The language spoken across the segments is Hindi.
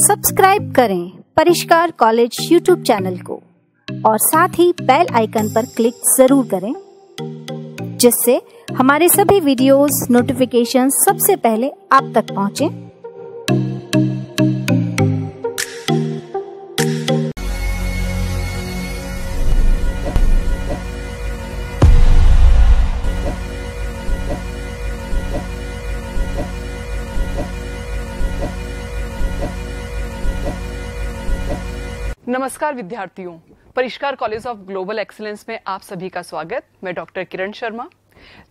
सब्सक्राइब करें परिष्कार कॉलेज यूट्यूब चैनल को और साथ ही बेल आइकन पर क्लिक जरूर करें जिससे हमारे सभी वीडियोस नोटिफिकेशन सबसे पहले आप तक पहुंचे नमस्कार विद्यार्थियों परिष्कार कॉलेज ऑफ ग्लोबल एक्सीलेंस में आप सभी का स्वागत मैं डॉक्टर किरण शर्मा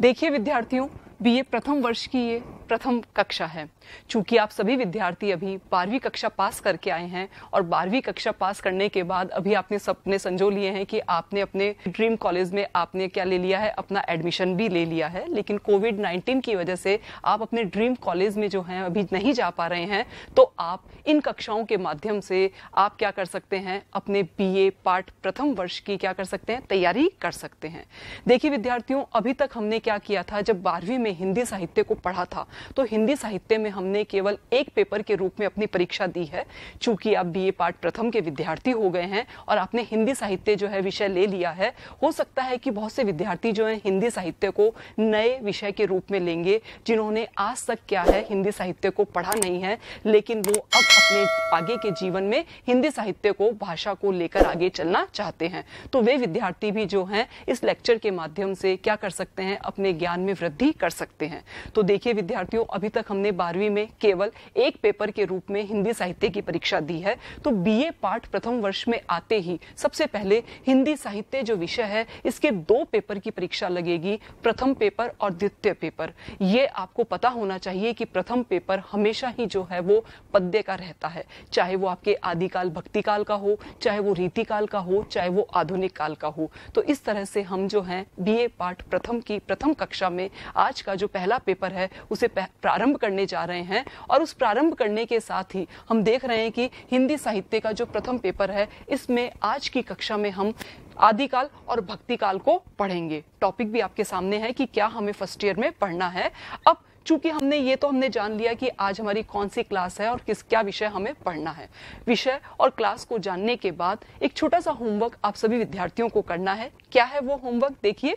देखिए विद्यार्थियों बीए प्रथम वर्ष की ये प्रथम कक्षा है चूंकि आप सभी विद्यार्थी अभी बारहवीं कक्षा पास करके आए हैं और बारहवीं कक्षा पास करने के बाद अभी आपने सपने संजो लिए हैं कि आपने अपने ड्रीम कॉलेज में आपने क्या ले लिया है अपना एडमिशन भी ले लिया है लेकिन कोविड नाइन्टीन की वजह से आप अपने ड्रीम कॉलेज में जो हैं अभी नहीं जा पा रहे हैं तो आप इन कक्षाओं के माध्यम से आप क्या कर सकते हैं अपने बी पार्ट प्रथम वर्ष की क्या कर सकते हैं तैयारी कर सकते हैं देखिए विद्यार्थियों अभी तक हमने क्या किया था जब बारहवीं में में हिंदी साहित्य को पढ़ा था तो हिंदी साहित्य में हमने केवल एक पेपर के रूप में अपनी परीक्षा दी है चूंकि आप बी पार्ट प्रथम के विद्यार्थी हो गए हैं और आपने हिंदी साहित्य जो है विषय ले लिया है हो सकता है कि बहुत से विद्यार्थी जो है हिंदी साहित्य को नए विषय के रूप में लेंगे जिन्होंने आज तक क्या है हिंदी साहित्य को पढ़ा नहीं है लेकिन वो अब अपने आगे के जीवन में हिंदी साहित्य को भाषा को लेकर आगे चलना चाहते हैं तो वे विद्यार्थी भी जो हैं इस लेक्चर के माध्यम से क्या कर सकते हैं अपने ज्ञान में वृद्धि कर सकते सकते हैं तो देखिए विद्यार्थियों अभी तक हमने बारहवीं में केवल एक पेपर के रूप में हिंदी साहित्य की परीक्षा दी है तो बी पाठ प्रथम वर्ष में आते ही सबसे पहले हिंदी साहित्य जो विषय है इसके दो पेपर की परीक्षा लगेगी प्रथम पेपर और द्वितीय पेपर ये आपको पता होना चाहिए कि प्रथम पेपर हमेशा ही जो है वो पद्य का रहता है चाहे वो आपके आदिकाल भक्ति काल का हो चाहे वो रीति काल का हो चाहे वो आधुनिक काल का हो तो इस तरह से हम जो है बीए पाठ प्रथम की प्रथम कक्षा में आज का जो पहला पेपर है उसे प्रारंभ करने जा रहे हैं और उस प्रारंभ करने के साथ ही हम देख रहे हैं कि हिंदी साहित्य का जो प्रथम पेपर है इसमें आज की कक्षा में हम आदिकाल और भक्तिकाल को पढ़ेंगे टॉपिक भी आपके सामने है कि क्या हमें फर्स्ट ईयर में पढ़ना है अब चूंकि हमने ये तो हमने जान लिया कि आज हमारी कौन सी क्लास है और किस क्या विषय हमें पढ़ना है विषय और क्लास को जानने के बाद एक छोटा सा होमवर्क आप सभी विद्यार्थियों को करना है क्या है वो होमवर्क देखिए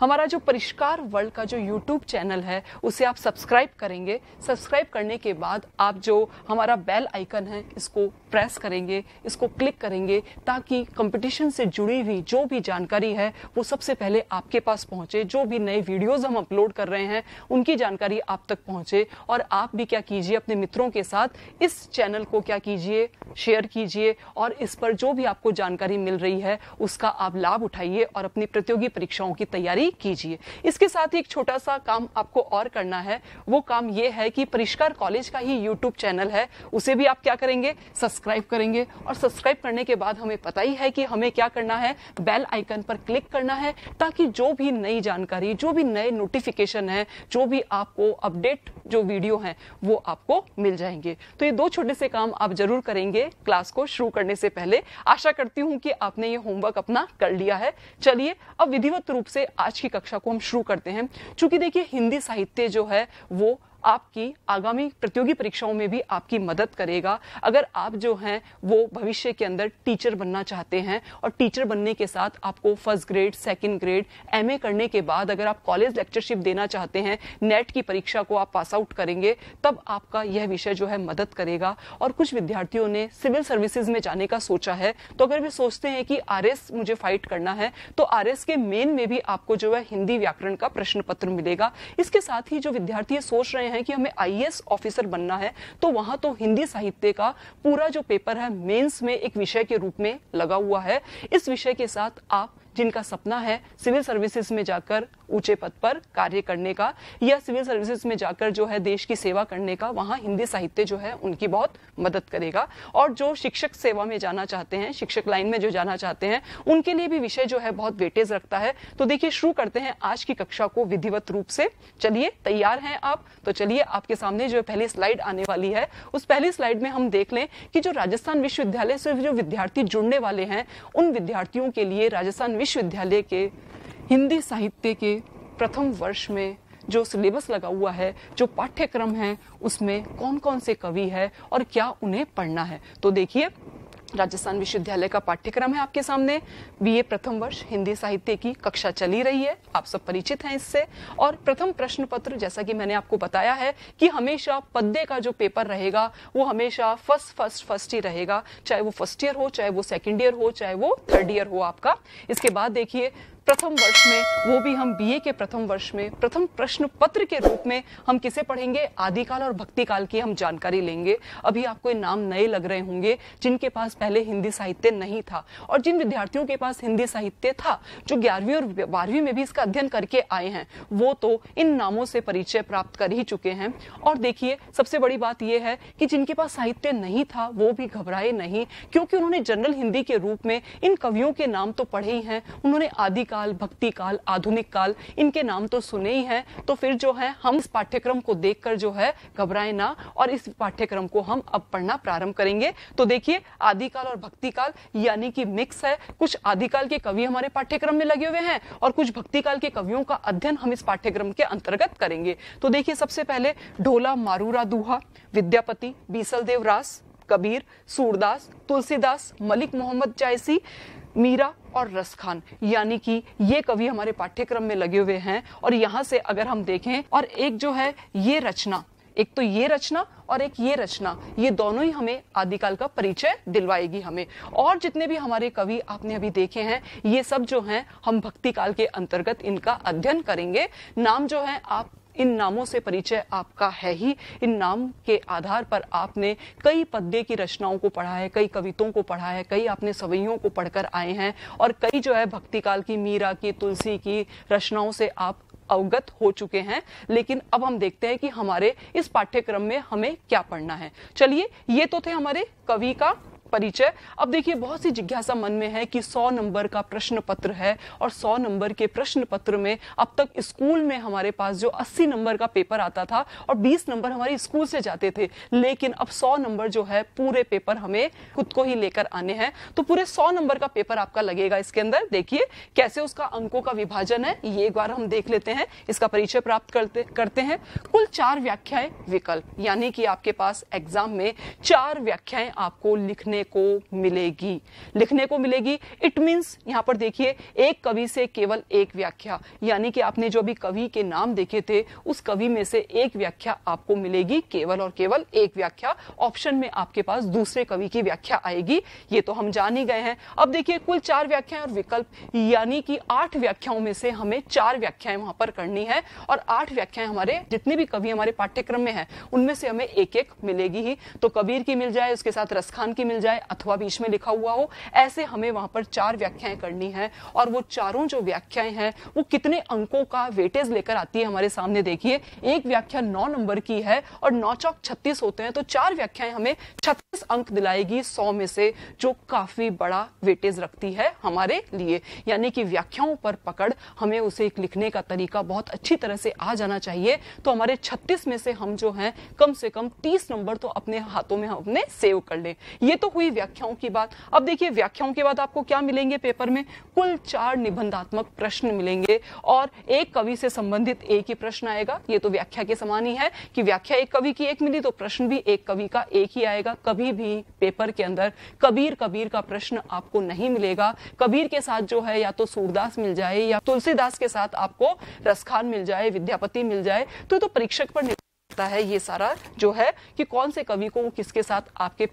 हमारा जो परिष्कार वर्ल्ड का जो यूट्यूब चैनल है उसे आप सब्सक्राइब करेंगे सब्सक्राइब करने के बाद आप जो हमारा बेल आइकन है इसको प्रेस करेंगे इसको क्लिक करेंगे ताकि कंपटीशन से जुड़ी हुई जो भी जानकारी है वो सबसे पहले आपके पास पहुंचे जो भी नए वीडियोस हम अपलोड कर रहे हैं उनकी जानकारी आप तक पहुंचे और आप भी क्या कीजिए अपने मित्रों के साथ इस चैनल को क्या कीजिए शेयर कीजिए और इस पर जो भी आपको जानकारी मिल रही है उसका आप लाभ उठाइए और अपनी प्रतियोगी परीक्षाओं की तैयारी कीजिए इसके साथ ही एक छोटा सा काम आपको और करना है वो काम ये है कि परिष्कार कॉलेज का ही यूट्यूब चैनल है उसे भी आप क्या करेंगे सब्सक्राइब सब्सक्राइब करेंगे और सब्सक्राइब करने के बाद हमें पता ही है कि हमें क्या करना है बेल आइकन पर क्लिक करना है ताकि जो भी नई जानकारी जो भी नए नोटिफिकेशन है जो भी आपको अपडेट जो वीडियो हैं वो आपको मिल जाएंगे तो ये दो छोटे से काम आप जरूर करेंगे क्लास को शुरू करने से पहले आशा करती हूँ कि आपने ये होमवर्क अपना कर लिया है चलिए अब विधिवत रूप से आज की कक्षा को हम शुरू करते हैं चूंकि देखिए हिंदी साहित्य जो है वो आपकी आगामी प्रतियोगी परीक्षाओं में भी आपकी मदद करेगा अगर आप जो हैं वो भविष्य के अंदर टीचर बनना चाहते हैं और टीचर बनने के साथ आपको first grade second grade M करने के बाद अगर आप कॉलेज लेक्चरशिप देना चाहते हैं नेट की परीक्षा को आप पास आउट करेंगे तब आपका यह विषय जो है मदद करेगा और कुछ विद्यार्थियों ने सिविल सर्विसेज में जाने का सोचा है तो अगर वे सोचते हैं कि आर मुझे फाइट करना है तो आर के मेन में भी आपको जो है हिंदी व्याकरण का प्रश्न पत्र मिलेगा इसके साथ ही जो विद्यार्थी सोच रहे हैं हैं कि हमें आई ऑफिसर बनना है तो वहाँ तो हिंदी साहित्य का पूरा जो पेपर है मेन्स में एक विषय के रूप में लगा हुआ है इस विषय के साथ आप जिनका सपना है सिविल सर्विसेज में जाकर ऊंचे पद पर कार्य करने का या सिविल सर्विसेज में जाकर जो है देश की सेवा करने का वहाँ हिंदी साहित्य जो है उनकी बहुत मदद करेगा और जो शिक्षक सेवा में जाना चाहते हैं शिक्षक लाइन में जो जाना चाहते हैं उनके लिए भी विषय जो है बहुत वेटेज रखता है तो देखिए शुरू करते हैं आज की कक्षा को विधिवत रूप से चलिए तैयार हैं आप तो चलिए आपके सामने जो पहली स्लाइड आने वाली है उस पहली स्लाइड में हम देख लें कि जो राजस्थान विश्वविद्यालय से जो विद्यार्थी जुड़ने वाले हैं उन विद्यार्थियों के लिए राजस्थान विश्वविद्यालय के हिंदी साहित्य के प्रथम वर्ष में जो सिलेबस लगा हुआ है जो पाठ्यक्रम है उसमें कौन कौन से कवि है और क्या उन्हें पढ़ना है तो देखिए राजस्थान विश्वविद्यालय का पाठ्यक्रम है आपके सामने बीए प्रथम वर्ष हिंदी साहित्य की कक्षा चली रही है आप सब परिचित हैं इससे और प्रथम प्रश्न पत्र जैसा कि मैंने आपको बताया है कि हमेशा पद्य का जो पेपर रहेगा वो हमेशा फर्स्ट फर्स्ट फर्स्ट ही रहेगा चाहे वो फर्स्ट ईयर हो चाहे वो सेकेंड ईयर हो चाहे वो थर्ड ईयर हो आपका इसके बाद देखिए प्रथम वर्ष में वो भी हम बीए के प्रथम वर्ष में प्रथम प्रश्न पत्र के रूप में हम किसे पढ़ेंगे आदिकाल और भक्ति काल की हम जानकारी लेंगे अभी आपको ये नाम नए लग रहे होंगे जिनके पास पहले हिंदी साहित्य नहीं था और जिन विद्यार्थियों के पास हिंदी साहित्य था जो ग्यारहवीं और बारहवीं में भी इसका अध्ययन करके आए हैं वो तो इन नामों से परिचय प्राप्त कर ही चुके हैं और देखिए सबसे बड़ी बात यह है कि जिनके पास साहित्य नहीं था वो भी घबराए नहीं क्योंकि उन्होंने जनरल हिंदी के रूप में इन कवियों के नाम तो पढ़े ही हैं उन्होंने आदि काल भक्ति काल आधुनिक काल इनके नाम तो सुने ही हैं तो फिर जो है हम इस पाठ्यक्रम को देखकर जो है घबराएं ना और इस पाठ्यक्रम को हम अब पढ़ना प्रारंभ करेंगे तो देखिए आदिकाल और भक्ति काल यानी कि मिक्स है कुछ आदिकाल के कवि हमारे पाठ्यक्रम में लगे हुए हैं और कुछ भक्ति काल के कवियों का अध्ययन हम इस पाठ्यक्रम के अंतर्गत करेंगे तो देखिए सबसे पहले ढोला मारूरा दुहा विद्यापति बीसल देवरास कबीर सूरदास तुलसीदास मलिक मोहम्मद जायसी मीरा और रसखान यानी कि ये कवि हमारे पाठ्यक्रम में लगे हुए हैं और यहाँ से अगर हम देखें और एक जो है ये रचना एक तो ये रचना और एक ये रचना ये दोनों ही हमें आदिकाल का परिचय दिलवाएगी हमें और जितने भी हमारे कवि आपने अभी देखे हैं ये सब जो हैं हम भक्ति काल के अंतर्गत इनका अध्ययन करेंगे नाम जो है आप इन नामों से परिचय आपका है ही इन नाम के आधार पर आपने कई पद्य की रचनाओं को पढ़ा है कई कवितों को पढ़ा है कई आपने सवैयों को पढ़कर आए हैं और कई जो है भक्ति काल की मीरा की तुलसी की रचनाओं से आप अवगत हो चुके हैं लेकिन अब हम देखते हैं कि हमारे इस पाठ्यक्रम में हमें क्या पढ़ना है चलिए ये तो थे हमारे कवि का परिचय अब देखिए बहुत सी जिज्ञासा मन में है कि सौ नंबर का प्रश्न पत्र है और सौ नंबर के प्रश्न पत्र में अब तक स्कूल में हमारे पास जो अस्सी नंबर का पेपर आता था और बीस नंबर हमारे स्कूल से जाते थे लेकिन अब सौ नंबर जो है पूरे पेपर हमें खुद को ही लेकर आने हैं तो पूरे सौ नंबर का पेपर आपका लगेगा इसके अंदर देखिए कैसे उसका अंकों का विभाजन है ये एक बार हम देख लेते हैं इसका परिचय प्राप्त करते करते हैं कुल चार व्याख्याएं विकल्प यानी कि आपके पास एग्जाम में चार व्याख्याएं आपको लिखने को मिलेगी लिखने को मिलेगी इट मीन्स यहाँ पर देखिए एक कवि से केवल एक व्याख्या यानी कि आपने जो भी कवि के नाम देखे थे उस कवि में से एक व्याख्या आपको मिलेगी केवल और केवल एक व्याख्या ऑप्शन में आपके पास दूसरे कवि की व्याख्या आएगी ये तो हम जान ही गए हैं अब देखिए कुल चार व्याख्याएं और विकल्प यानी कि आठ व्याख्याओं में से हमें चार व्याख्याएं वहां पर करनी है और आठ व्याख्याएं हमारे जितने भी कवि हमारे पाठ्यक्रम में है उनमें से हमें एक एक मिलेगी ही तो कबीर की मिल जाए उसके साथ रसखान की मिल जाए जाए अथवा बीच में लिखा हुआ हो ऐसे हमें वहां पर चार व्याख्याएं करनी है और वो चारों जो व्याख्याएं हैं वो कितने अंकों का वेटेज लेकर आती है हमारे सामने देखिए एक व्याख्या नौ नंबर की है और नौ चौक छत्तीस होते हैं तो चार व्याख्याएं हमें छत्तीस अंक दिलाएगी सौ में से जो काफी बड़ा वेटेज रखती है हमारे लिए यानी कि व्याख्याओं पर पकड़ हमें उसे एक लिखने का तरीका बहुत अच्छी तरह से आ जाना चाहिए तो हमारे छत्तीस में से हम जो हैं कम से कम तीस नंबर तो अपने हाथों में हम अपने सेव कर लें ये तो हुई हुई व्याख्याओं की बात अब देखिए व्याख्याओं के बाद आपको क्या मिलेंगे पेपर में कुल चार निबंधात्मक प्रश्न मिलेंगे और एक कवि से संबंधित एक ही प्रश्न आएगा ये तो व्याख्या के समान ही है कि व्याख्या एक कवि की एक मिली तो प्रश्न भी एक कवि का एक ही आएगा कभी भी पेपर के अंदर कबीर कबीर का प्रश्न आपको नहीं मिलेगा कबीर के साथ जो है या तो सूरदास मिल जाए या तुलसीदास के साथ आपको रसखान मिल जाए विद्यापति मिल जाए तो, तो परीक्षक पर पता है ये सारा जो है कि कौन से कवि को किसके साथ आपके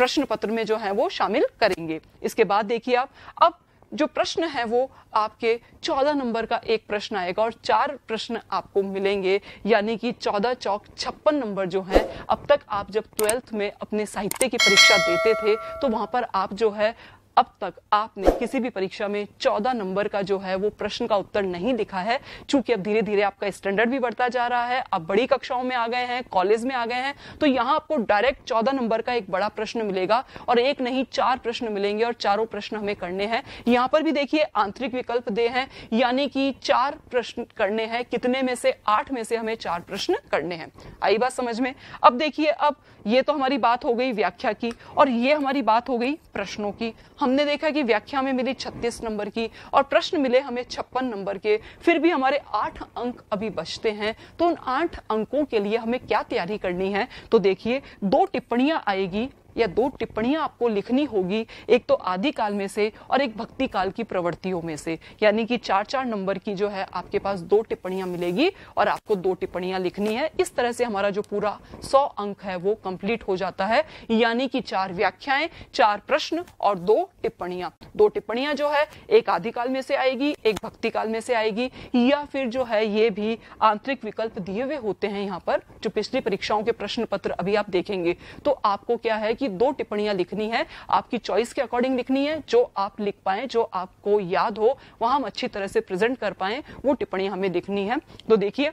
प्रश्न पत्र में जो है वो शामिल करेंगे इसके बाद देखिए आप अब जो प्रश्न है वो आपके चौदह नंबर का एक प्रश्न आएगा और चार प्रश्न आपको मिलेंगे यानी कि चौदह चौक छप्पन नंबर जो है अब तक आप जब ट्वेल्थ में अपने साहित्य की परीक्षा देते थे तो वहां पर आप जो है अब तक आपने किसी भी परीक्षा में 14 नंबर का जो है वो प्रश्न का उत्तर नहीं लिखा है चूंकि अब धीरे धीरे आपका स्टैंडर्ड भी बढ़ता जा रहा है आप बड़ी कक्षाओं में आ गए हैं कॉलेज में आ गए हैं तो यहाँ आपको डायरेक्ट चौदह नंबर का एक बड़ा प्रश्न मिलेगा और एक नहीं चार प्रश्न मिलेंगे और चारों प्रश्न हमें करने हैं यहाँ पर भी देखिए आंतरिक विकल्प दे हैं यानी कि चार प्रश्न करने हैं कितने में से आठ में से हमें चार प्रश्न करने हैं आई बात समझ में अब देखिए अब ये तो हमारी बात हो गई व्याख्या की और ये हमारी बात हो गई प्रश्नों की हमने देखा कि व्याख्या में मिली 36 नंबर की और प्रश्न मिले हमें छप्पन नंबर के फिर भी हमारे आठ अंक अभी बचते हैं तो उन आठ अंकों के लिए हमें क्या तैयारी करनी है तो देखिए दो टिप्पणियां आएगी या दो टिप्पणियां आपको लिखनी होगी एक तो आदि काल में से और एक भक्ति काल की प्रवृत्तियों में से यानी कि चार चार नंबर की जो है आपके पास दो टिप्पणियां मिलेगी और आपको दो टिप्पणियां लिखनी है इस तरह से हमारा जो पूरा सौ अंक है वो कंप्लीट हो जाता है यानी कि चार व्याख्याएं चार प्रश्न और दो टिप्पणियां दो टिप्पणियां जो है एक आदि काल में से आएगी एक भक्ति काल में से आएगी या फिर जो है ये भी आंतरिक विकल्प दिए हुए होते हैं यहाँ पर जो पिछली परीक्षाओं के प्रश्न पत्र अभी आप देखेंगे तो आपको क्या है की दो टिप्पणियां लिखनी है आपकी चॉइस के अकॉर्डिंग लिखनी है जो आप लिख पाए जो आपको याद हो वहां हम अच्छी तरह से प्रेजेंट कर पाए वो टिप्पणी हमें लिखनी है तो देखिए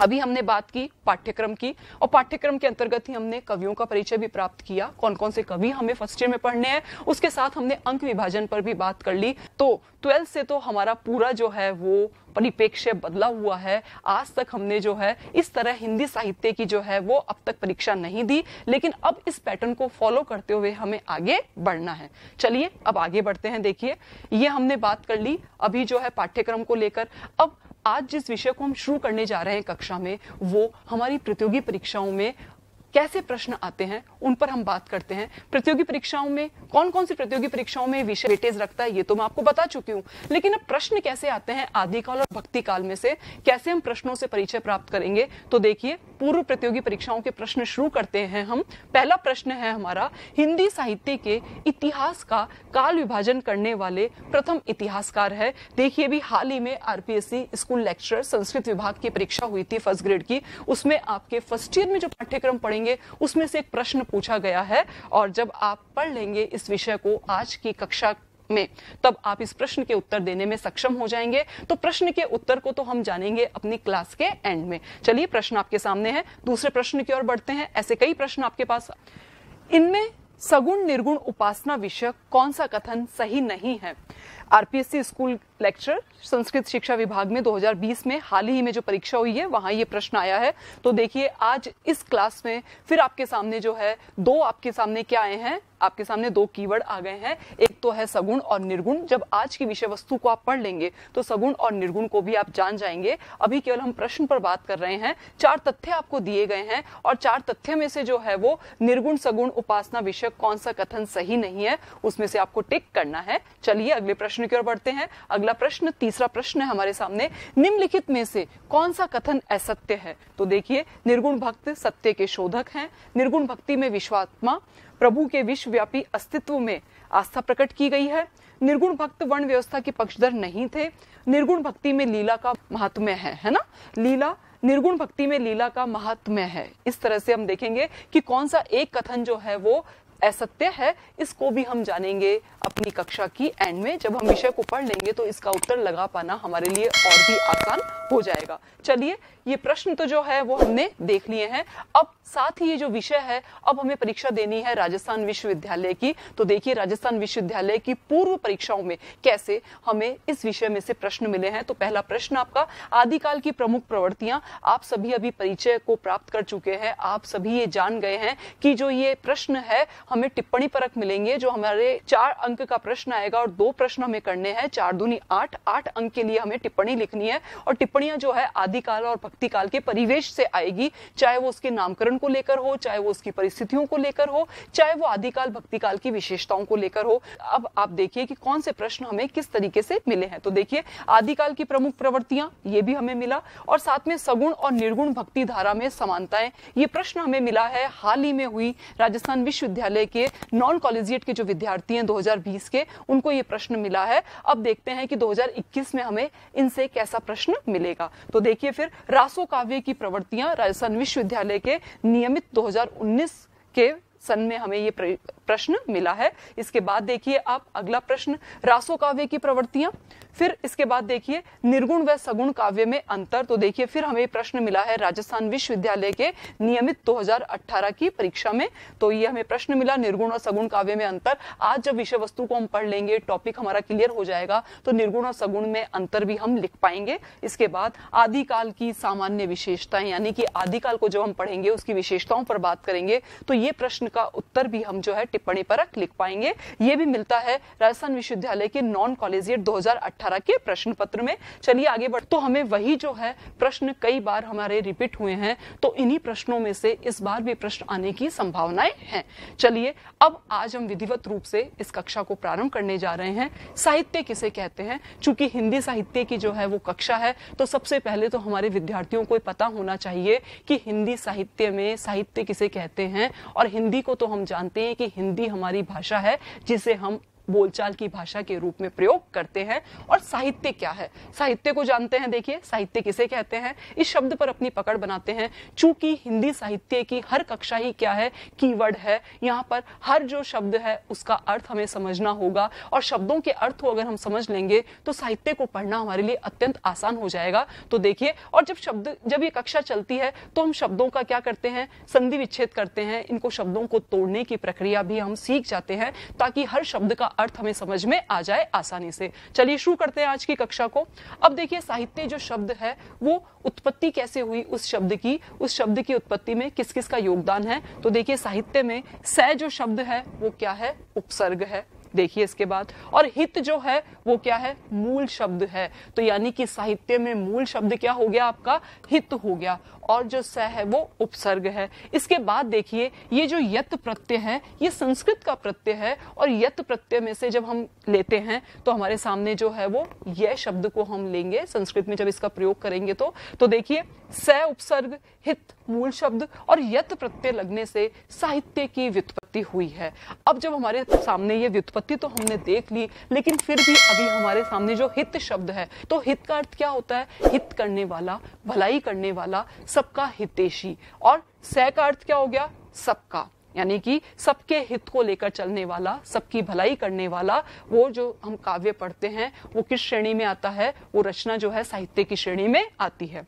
अभी हमने बात की पाठ्यक्रम की और पाठ्यक्रम के अंतर्गत ही हमने कवियों का परिचय भी प्राप्त किया कौन कौन से कवि हमें फर्स्ट ईयर में पढ़ने हैं उसके साथ हमने अंक विभाजन पर भी बात कर ली तो ट्वेल्थ से तो हमारा पूरा जो है वो परिपेक्ष्य बदला हुआ है आज तक हमने जो है इस तरह हिंदी साहित्य की जो है वो अब तक परीक्षा नहीं दी लेकिन अब इस पैटर्न को फॉलो करते हुए हमें आगे बढ़ना है चलिए अब आगे बढ़ते हैं देखिए ये हमने बात कर ली अभी जो है पाठ्यक्रम को लेकर अब आज जिस विषय को हम शुरू करने जा रहे हैं कक्षा में वो हमारी प्रतियोगी परीक्षाओं में कैसे प्रश्न आते हैं उन पर हम बात करते हैं प्रतियोगी परीक्षाओं में कौन कौन सी प्रतियोगी परीक्षाओं में विषय वेटेज रखता है ये तो मैं आपको बता चुकी हूँ लेकिन अब प्रश्न कैसे आते हैं आदिकाल और भक्ति काल में से कैसे हम प्रश्नों से परिचय प्राप्त करेंगे तो देखिए पूर्व प्रतियोगी परीक्षाओं के प्रश्न शुरू करते हैं हम पहला प्रश्न है हमारा हिंदी साहित्य के इतिहास का काल विभाजन करने वाले प्रथम इतिहासकार है देखिए भी हाल ही में आरपीएससी स्कूल लेक्चर संस्कृत विभाग की परीक्षा हुई थी फर्स्ट ग्रेड की उसमें आपके फर्स्ट ईयर में जो पाठ्यक्रम पढ़ेंगे करेंगे उसमें से एक प्रश्न पूछा गया है और जब आप पढ़ लेंगे इस विषय को आज की कक्षा में तब आप इस प्रश्न के उत्तर देने में सक्षम हो जाएंगे तो प्रश्न के उत्तर को तो हम जानेंगे अपनी क्लास के एंड में चलिए प्रश्न आपके सामने है दूसरे प्रश्न की ओर बढ़ते हैं ऐसे कई प्रश्न आपके पास इनमें सगुण निर्गुण उपासना विषय कौन सा कथन सही नहीं है आरपीएससी स्कूल लेक्चर संस्कृत शिक्षा विभाग में 2020 में हाल ही में जो परीक्षा हुई है वहाँ ये प्रश्न आया है तो देखिए आज इस क्लास में फिर आपके सामने जो है दो आपके सामने क्या आए हैं आपके सामने दो कीवर्ड आ गए हैं एक तो है सगुण और निर्गुण जब आज की विषय वस्तु को आप पढ़ लेंगे तो सगुण और निर्गुण को भी आप जान जाएंगे अभी केवल हम प्रश्न पर बात कर रहे हैं चार तथ्य आपको दिए गए हैं और चार तथ्य में से जो है वो निर्गुण सगुण उपासना विषय कौन सा कथन सही नहीं है उसमें से आपको टिक करना है चलिए अगले प्रश्न प्रश्न की ओर बढ़ते हैं अगला प्रश्न तीसरा प्रश्न है हमारे सामने निम्नलिखित में से कौन सा कथन असत्य है तो देखिए निर्गुण भक्त सत्य के शोधक हैं निर्गुण भक्ति में विश्वात्मा प्रभु के विश्वव्यापी अस्तित्व में आस्था प्रकट की गई है निर्गुण भक्त वर्ण व्यवस्था के पक्षधर नहीं थे निर्गुण भक्ति में लीला का महात्म्य है है ना लीला निर्गुण भक्ति में लीला का महात्म्य है इस तरह से हम देखेंगे कि कौन सा एक कथन जो है वो असत्य है इसको भी हम जानेंगे अपनी कक्षा की एंड में जब हम विषय को पढ़ लेंगे तो इसका उत्तर लगा पाना हमारे लिए और भी आसान हो जाएगा चलिए ये प्रश्न तो जो है वो हमने देख लिए हैं अब साथ ही ये जो विषय है अब हमें परीक्षा देनी है राजस्थान विश्वविद्यालय की तो देखिए राजस्थान विश्वविद्यालय की पूर्व परीक्षाओं में कैसे हमें इस विषय में से प्रश्न मिले हैं तो पहला प्रश्न आपका आदिकाल की प्रमुख प्रवृत्तियां आप सभी अभी परिचय को प्राप्त कर चुके हैं आप सभी ये जान गए हैं कि जो ये प्रश्न है हमें टिप्पणी परक मिलेंगे जो हमारे चार अंक अंक का प्रश्न आएगा और दो प्रश्न हमें करने हैं चार दूनी आठ आठ अंक के लिए हमें टिप्पणी लिखनी है और टिप्पणियां जो है आदिकाल और भक्ति काल के परिवेश से आएगी चाहे वो उसके नामकरण को लेकर हो चाहे वो उसकी परिस्थितियों को लेकर हो चाहे वो आदिकाल भक्ति काल की विशेषताओं को लेकर हो अब आप देखिए कि कौन से प्रश्न हमें किस तरीके से मिले हैं तो देखिए आदिकाल की प्रमुख प्रवृत्तियां ये भी हमें मिला और साथ में सगुण और निर्गुण भक्ति धारा में समानताएं ये प्रश्न हमें मिला है हाल ही में हुई राजस्थान विश्वविद्यालय के नॉन कॉलेजिएट के जो विद्यार्थी हैं 2020 2020 के उनको ये प्रश्न मिला है अब देखते हैं कि 2021 में हमें इनसे कैसा प्रश्न मिलेगा तो देखिए फिर रासो काव्य की प्रवृत्तियां राजस्थान विश्वविद्यालय के नियमित 2019 के सन में हमें ये प्रश्न मिला है इसके बाद देखिए आप अगला प्रश्न रासो काव्य की प्रवृत्तियां फिर इसके बाद देखिए निर्गुण व सगुण काव्य में अंतर तो देखिए फिर हमें प्रश्न मिला है राजस्थान विश्वविद्यालय के नियमित 2018 की परीक्षा में तो ये हमें प्रश्न मिला निर्गुण और सगुण काव्य में अंतर आज जब विषय वस्तु को हम पढ़ लेंगे टॉपिक हमारा क्लियर हो जाएगा तो निर्गुण और सगुण में अंतर भी हम लिख पाएंगे इसके बाद आदिकाल की सामान्य विशेषताएं यानी कि आदिकाल को जब हम पढ़ेंगे उसकी विशेषताओं पर बात करेंगे तो ये प्रश्न का उत्तर भी हम जो है टिप्पणी पर लिख पाएंगे ये भी मिलता है राजस्थान विश्वविद्यालय के नॉन कॉलेजिएट 2018 के प्रश्न पत्र में चलिए आगे बढ़ तो हमें वही जो है प्रश्न कई बार हमारे रिपीट हुए हैं तो इन्हीं प्रश्नों में से इस बार भी प्रश्न आने की संभावनाएं हैं चलिए अब आज हम विधिवत रूप से इस कक्षा को प्रारंभ करने जा रहे हैं साहित्य किसे कहते हैं चूंकि हिंदी साहित्य की जो है वो कक्षा है तो सबसे पहले तो हमारे विद्यार्थियों को पता होना चाहिए कि हिंदी साहित्य में साहित्य किसे कहते हैं और हिंदी को तो हम जानते हैं कि हिंदी हमारी भाषा है जिसे हम बोलचाल की भाषा के रूप में प्रयोग करते हैं और साहित्य क्या है साहित्य को जानते हैं देखिए साहित्य किसे कहते हैं इस शब्द पर अपनी पकड़ बनाते हैं चूंकि हिंदी साहित्य की हर कक्षा ही क्या है कीवर्ड है यहाँ पर हर जो शब्द है उसका अर्थ हमें समझना होगा और शब्दों के अर्थ को अगर हम समझ लेंगे तो साहित्य को पढ़ना हमारे लिए अत्यंत आसान हो जाएगा तो देखिए और जब शब्द जब ये कक्षा चलती है तो हम शब्दों का क्या करते हैं संधि विच्छेद करते हैं इनको शब्दों को तोड़ने की प्रक्रिया भी हम सीख जाते हैं ताकि हर शब्द का अर्थ हमें समझ में आ जाए आसानी से चलिए शुरू करते हैं आज की कक्षा को अब देखिए साहित्य जो शब्द है वो उत्पत्ति कैसे हुई उस शब्द की उस शब्द की उत्पत्ति में किस किस का योगदान है तो देखिए साहित्य में स जो शब्द है वो क्या है उपसर्ग है देखिए इसके बाद और हित जो है वो क्या है मूल शब्द है तो यानी कि साहित्य में मूल शब्द क्या हो गया आपका हित हो गया और जो स है वो उपसर्ग है इसके बाद देखिए ये जो यत प्रत्यय है ये संस्कृत का प्रत्यय है और यत प्रत्यय में से जब हम लेते हैं तो हमारे सामने जो है वो यह शब्द को हम लेंगे संस्कृत में जब इसका प्रयोग करेंगे तो तो देखिए स उपसर्ग हित मूल शब्द और यत प्रत्यय लगने से साहित्य की व्युत्पत्ति हुई है अब जब हमारे सामने ये व्युत्पत्ति तो हमने देख ली लेकिन फिर भी अभी हमारे सामने जो हित शब्द है तो हित का अर्थ क्या होता है हित करने वाला भलाई करने वाला सबका हितेशी और सह का अर्थ क्या हो गया सबका यानी कि सबके हित को लेकर चलने वाला सबकी भलाई करने वाला वो जो हम काव्य पढ़ते हैं वो किस श्रेणी में आता है वो रचना जो है साहित्य की श्रेणी में आती है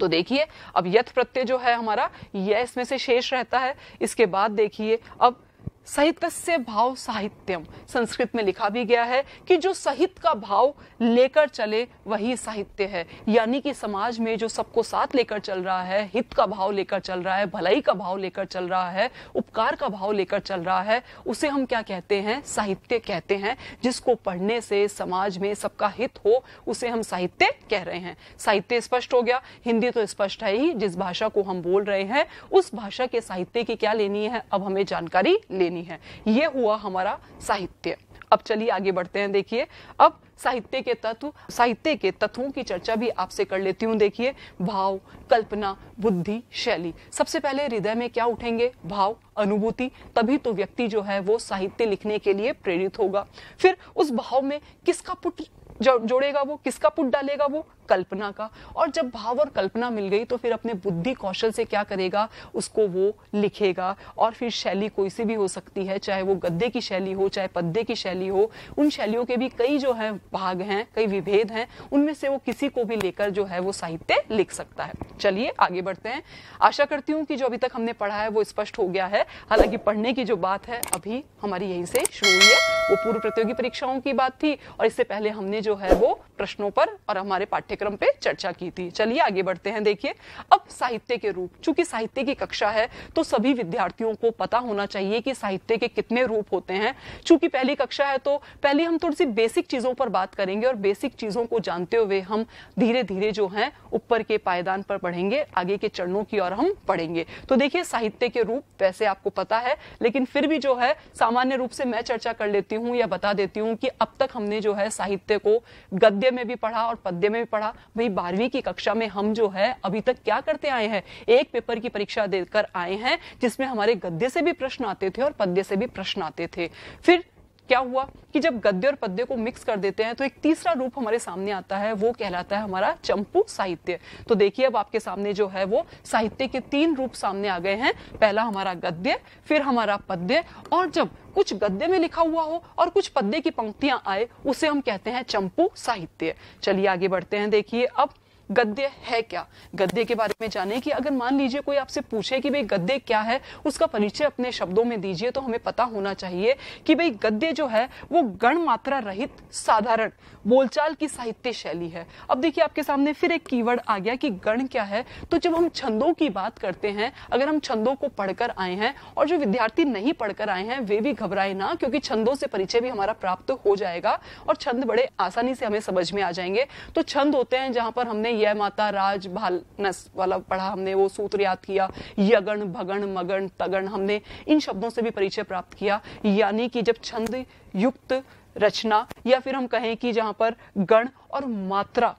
तो देखिए अब यथ प्रत्यय जो है हमारा यह इसमें से शेष रहता है इसके बाद देखिए अब साहित्य भाव साहित्यम संस्कृत में लिखा भी गया है कि जो साहित्य का भाव लेकर चले वही साहित्य है यानी कि समाज में जो सबको साथ लेकर चल रहा है हित का भाव लेकर चल रहा है भलाई का भाव लेकर चल रहा है उपकार का भाव लेकर चल रहा है उसे हम क्या कहते हैं साहित्य कहते हैं जिसको पढ़ने से समाज में सबका हित हो उसे हम साहित्य कह रहे हैं साहित्य स्पष्ट हो गया हिंदी तो स्पष्ट है ही जिस भाषा को हम बोल रहे हैं उस भाषा के साहित्य की क्या लेनी है अब हमें जानकारी लेनी कहानी है ये हुआ हमारा साहित्य अब चलिए आगे बढ़ते हैं देखिए अब साहित्य के तत्व साहित्य के तत्वों की चर्चा भी आपसे कर लेती हूँ देखिए भाव कल्पना बुद्धि शैली सबसे पहले हृदय में क्या उठेंगे भाव अनुभूति तभी तो व्यक्ति जो है वो साहित्य लिखने के लिए प्रेरित होगा फिर उस भाव में किसका पुट जो, जोड़ेगा वो किसका पुट डालेगा वो कल्पना का और जब भाव और कल्पना मिल गई तो फिर अपने बुद्धि कौशल से क्या करेगा उसको वो लिखेगा और फिर शैली कोई सी भी हो सकती है चाहे वो गद्दे की शैली हो चाहे पद्दे की शैली हो उन शैलियों के भी कई जो है भाग हैं कई विभेद हैं उनमें से वो किसी को भी लेकर जो है वो साहित्य लिख सकता है चलिए आगे बढ़ते हैं आशा करती हूँ कि जो अभी तक हमने पढ़ा है वो स्पष्ट हो गया है हालांकि पढ़ने की जो बात है अभी हमारी यहीं से शुरू हुई है वो पूर्व प्रतियोगी परीक्षाओं की बात थी और इससे पहले हमने जो है वो प्रश्नों पर और हमारे पाठ्य पाठ्यक्रम पे चर्चा की थी चलिए आगे बढ़ते हैं देखिए अब साहित्य के रूप चूंकि साहित्य की कक्षा है तो सभी विद्यार्थियों को पता होना चाहिए कि साहित्य के कितने रूप होते हैं चूंकि पहली कक्षा है तो पहले हम थोड़ी सी बेसिक चीजों पर बात करेंगे और बेसिक चीजों को जानते हुए हम धीरे धीरे जो है ऊपर के पायदान पर पढ़ेंगे आगे के चरणों की ओर हम पढ़ेंगे तो देखिए साहित्य के रूप वैसे आपको पता है लेकिन फिर भी जो है सामान्य रूप से मैं चर्चा कर लेती हूँ या बता देती हूँ कि अब तक हमने जो है साहित्य को गद्य में भी पढ़ा और पद्य में भी पढ़ा था भाई बारहवीं की कक्षा में हम जो है अभी तक क्या करते आए हैं एक पेपर की परीक्षा देकर आए हैं जिसमें हमारे गद्य से भी प्रश्न आते थे और पद्य से भी प्रश्न आते थे फिर क्या हुआ कि जब गद्य और पद्य को मिक्स कर देते हैं तो एक तीसरा रूप हमारे सामने आता है वो कहलाता है हमारा चंपू साहित्य तो देखिए अब आपके सामने जो है वो साहित्य के तीन रूप सामने आ गए हैं पहला हमारा गद्य फिर हमारा पद्य और जब कुछ गद्य में लिखा हुआ हो और कुछ पद्य की पंक्तियां आए उसे हम कहते हैं चंपू साहित्य चलिए आगे बढ़ते हैं देखिए अब गद्य है क्या गद्य के बारे में जाने कि अगर मान लीजिए कोई आपसे पूछे कि भाई गद्य क्या है उसका परिचय अपने शब्दों में दीजिए तो हमें पता होना चाहिए कि भाई गद्य जो है वो गण मात्रा रहित साधारण बोलचाल की साहित्य शैली है अब देखिए आपके सामने फिर एक कीवर्ड आ गया कि गण क्या है तो जब हम छंदों की बात करते हैं अगर हम छंदों को पढ़कर आए हैं और जो विद्यार्थी नहीं पढ़कर आए हैं वे भी घबराए ना क्योंकि छंदों से परिचय भी हमारा प्राप्त हो जाएगा और छंद बड़े आसानी से हमें समझ में आ जाएंगे तो छंद होते हैं जहां पर हमने यह माता राज भालनस वाला पढ़ा हमने वो सूत्र याद किया यगण भगण मगण तगण हमने इन शब्दों से भी परिचय प्राप्त किया यानी कि जब छंद युक्त रचना या फिर हम कहें कि जहाँ पर गण और मात्रा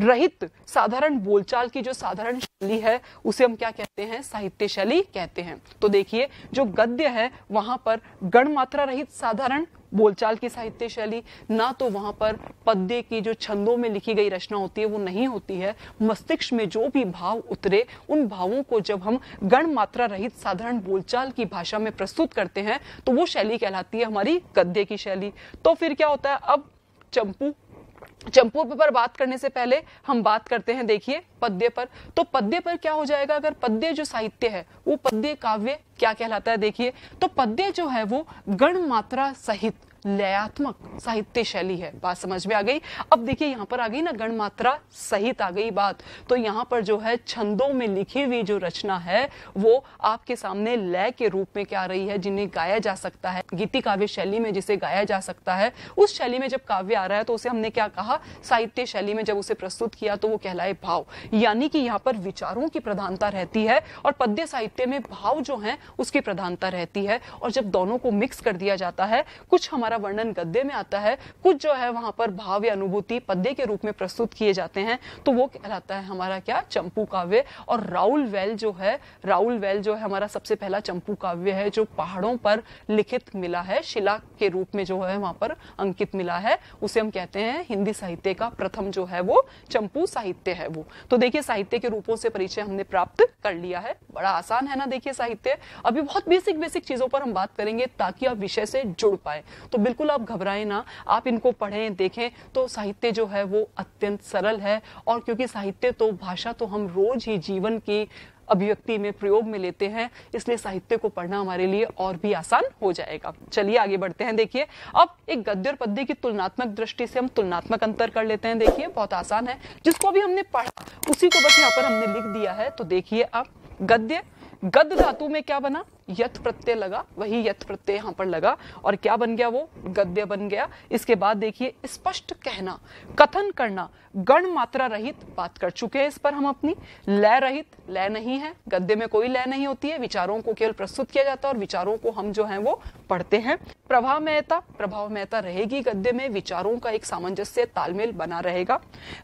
रहित साधारण बोलचाल की जो साधारण शैली है उसे हम क्या कहते हैं साहित्य शैली कहते हैं तो देखिए जो गद्य है वहां पर गणमात्रा रहित साधारण बोलचाल की साहित्य शैली ना तो वहां पर पद्य की जो छंदों में लिखी गई रचना होती है वो नहीं होती है मस्तिष्क में जो भी भाव उतरे उन भावों को जब हम गण मात्रा रहित साधारण बोलचाल की भाषा में प्रस्तुत करते हैं तो वो शैली कहलाती है हमारी गद्य की शैली तो फिर क्या होता है अब चंपू चंपूर्व पर बात करने से पहले हम बात करते हैं देखिए पद्य पर तो पद्य पर क्या हो जाएगा अगर पद्य जो साहित्य है वो पद्य काव्य क्या कहलाता है देखिए तो पद्य जो है वो गण मात्रा सहित लयात्मक साहित्य शैली है बात समझ में आ गई अब देखिए यहाँ पर आ गई ना गणमात्रा सहित आ गई बात तो यहाँ पर जो है छंदों में लिखी हुई जो रचना है वो आपके सामने लय के रूप में क्या आ रही है जिन्हें गाया जा सकता है गीति काव्य शैली में जिसे गाया जा सकता है उस शैली में जब काव्य आ रहा है तो उसे हमने क्या कहा साहित्य शैली में जब उसे प्रस्तुत किया तो वो कहलाए भाव यानी कि यहाँ पर विचारों की प्रधानता रहती है और पद्य साहित्य में भाव जो है उसकी प्रधानता रहती है और जब दोनों को मिक्स कर दिया जाता है कुछ हमारा सारा वर्णन गद्य में आता है कुछ जो है वहां पर भाव या अनुभूति पद्य के रूप में प्रस्तुत किए जाते हैं तो वो कहलाता है हमारा क्या चंपू काव्य और राउल वेल जो है राउल वेल जो है हमारा सबसे पहला चंपू काव्य है जो पहाड़ों पर लिखित मिला है शिला के रूप में जो है वहां पर अंकित मिला है उसे हम कहते हैं हिंदी साहित्य का प्रथम जो है वो चंपू साहित्य है वो तो देखिए साहित्य के रूपों से परिचय हमने प्राप्त कर लिया है बड़ा आसान है ना देखिए साहित्य अभी बहुत बेसिक बेसिक चीजों पर हम बात करेंगे ताकि आप विषय से जुड़ पाए तो बिल्कुल आप घबराएं ना आप इनको पढ़ें देखें तो साहित्य जो है वो अत्यंत सरल है और क्योंकि साहित्य तो भाषा तो हम रोज ही जीवन की अभिव्यक्ति में प्रयोग में लेते हैं इसलिए साहित्य को पढ़ना हमारे लिए और भी आसान हो जाएगा चलिए आगे बढ़ते हैं देखिए अब एक गद्य और पद्य की तुलनात्मक दृष्टि से हम तुलनात्मक अंतर कर लेते हैं देखिए बहुत आसान है जिसको भी हमने पढ़ा उसी को बस यहाँ पर हमने लिख दिया है तो देखिए अब गद्य गद्य धातु में क्या बना यथ प्रत्यय लगा वही यथ प्रत्यय यहाँ पर लगा और क्या बन गया वो गद्य बन गया इसके बाद देखिए स्पष्ट कहना कथन करना गण मात्रा रहित बात कर चुके हैं इस पर हम अपनी लय रहित लय नहीं है गद्य में कोई लय नहीं होती है विचारों को केवल प्रस्तुत किया जाता है और विचारों को हम जो है वो पढ़ते हैं प्रभाव महता प्रभाव महता रहेगी गद्य में विचारों का एक सामंजस्य तालमेल बना रहेगा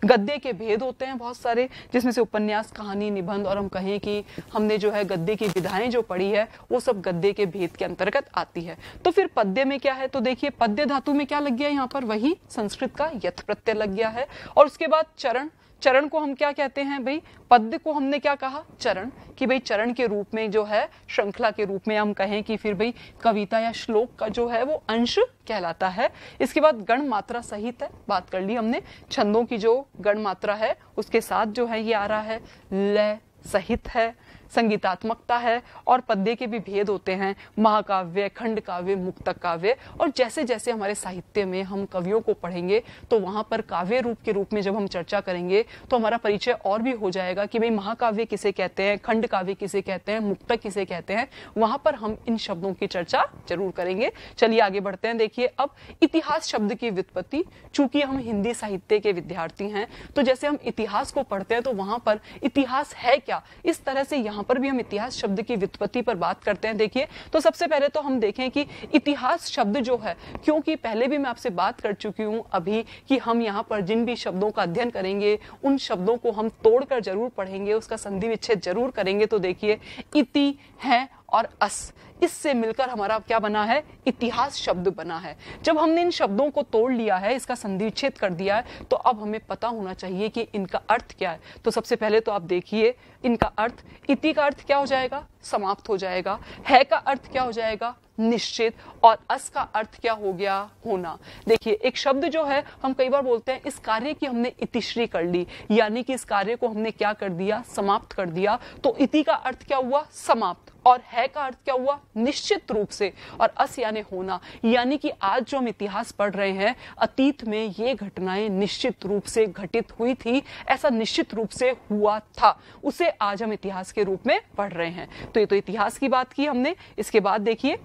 गद्य के भेद होते हैं बहुत सारे जिसमें से उपन्यास कहानी निबंध और हम कहें कि हमने जो है गद्य की विधाएं जो पढ़ी है वो सब गद्दे के भेद के अंतर्गत आती है तो फिर पद्य में क्या है तो देखिए पद्य धातु में क्या लग गया यहाँ पर वही संस्कृत का यथ प्रत्यय लग गया है और उसके बाद चरण चरण को हम क्या कहते हैं भाई पद्य को हमने क्या कहा चरण कि भाई चरण के रूप में जो है श्रृंखला के रूप में हम कहें कि फिर भाई कविता या श्लोक का जो है वो अंश कहलाता है इसके बाद गण मात्रा सहित है बात कर ली हमने छंदों की जो गण मात्रा है उसके साथ जो है ये आ रहा है लय सहित है संगीतात्मकता है और पद्य के भी भेद होते हैं महाकाव्य खंड काव्य मुक्त काव्य और जैसे जैसे हमारे साहित्य में हम कवियों को पढ़ेंगे तो वहाँ पर काव्य रूप के रूप में जब हम चर्चा करेंगे तो हमारा परिचय और भी हो जाएगा कि भाई महाकाव्य किसे कहते हैं खंड काव्य किसे कहते हैं मुक्त किसे कहते हैं वहाँ पर हम इन शब्दों की चर्चा जरूर करेंगे चलिए आगे बढ़ते हैं देखिए अब इतिहास शब्द की व्युत्पत्ति चूंकि हम हिंदी साहित्य के विद्यार्थी हैं तो जैसे हम इतिहास को पढ़ते हैं तो वहाँ पर इतिहास है क्या इस तरह से यहाँ यहां पर भी हम इतिहास शब्द की व्युत्पत्ति पर बात करते हैं देखिए तो सबसे पहले तो हम देखें कि इतिहास शब्द जो है क्योंकि पहले भी मैं आपसे बात कर चुकी हूं अभी कि हम यहाँ पर जिन भी शब्दों का अध्ययन करेंगे उन शब्दों को हम तोड़कर जरूर पढ़ेंगे उसका संधि विच्छेद जरूर करेंगे तो देखिए इति है और अस इससे मिलकर हमारा क्या बना है इतिहास शब्द बना है जब हमने इन शब्दों को तोड़ लिया है इसका संधिच्छेद कर दिया है तो अब हमें पता होना चाहिए कि इनका अर्थ क्या है तो सबसे पहले तो आप देखिए इनका अर्थ इति का अर्थ क्या हो जाएगा समाप्त हो जाएगा है का अर्थ क्या हो जाएगा निश्चित और अस का अर्थ क्या हो गया होना देखिए एक शब्द जो है हम कई बार बोलते हैं इस कार्य की हमने इतिश्री कर ली यानी कि इस कार्य को हमने क्या कर दिया समाप्त कर दिया तो इति का अर्थ क्या हुआ समाप्त और है का अर्थ क्या हुआ निश्चित रूप से और अस यानी होना यानी कि आज जो हम इतिहास पढ़ रहे हैं अतीत में ये घटनाएं निश्चित रूप से घटित हुई थी ऐसा निश्चित रूप से हुआ था उसे आज हम इतिहास के रूप में पढ़ रहे हैं तो ये तो इतिहास की बात की हमने इसके बाद देखिए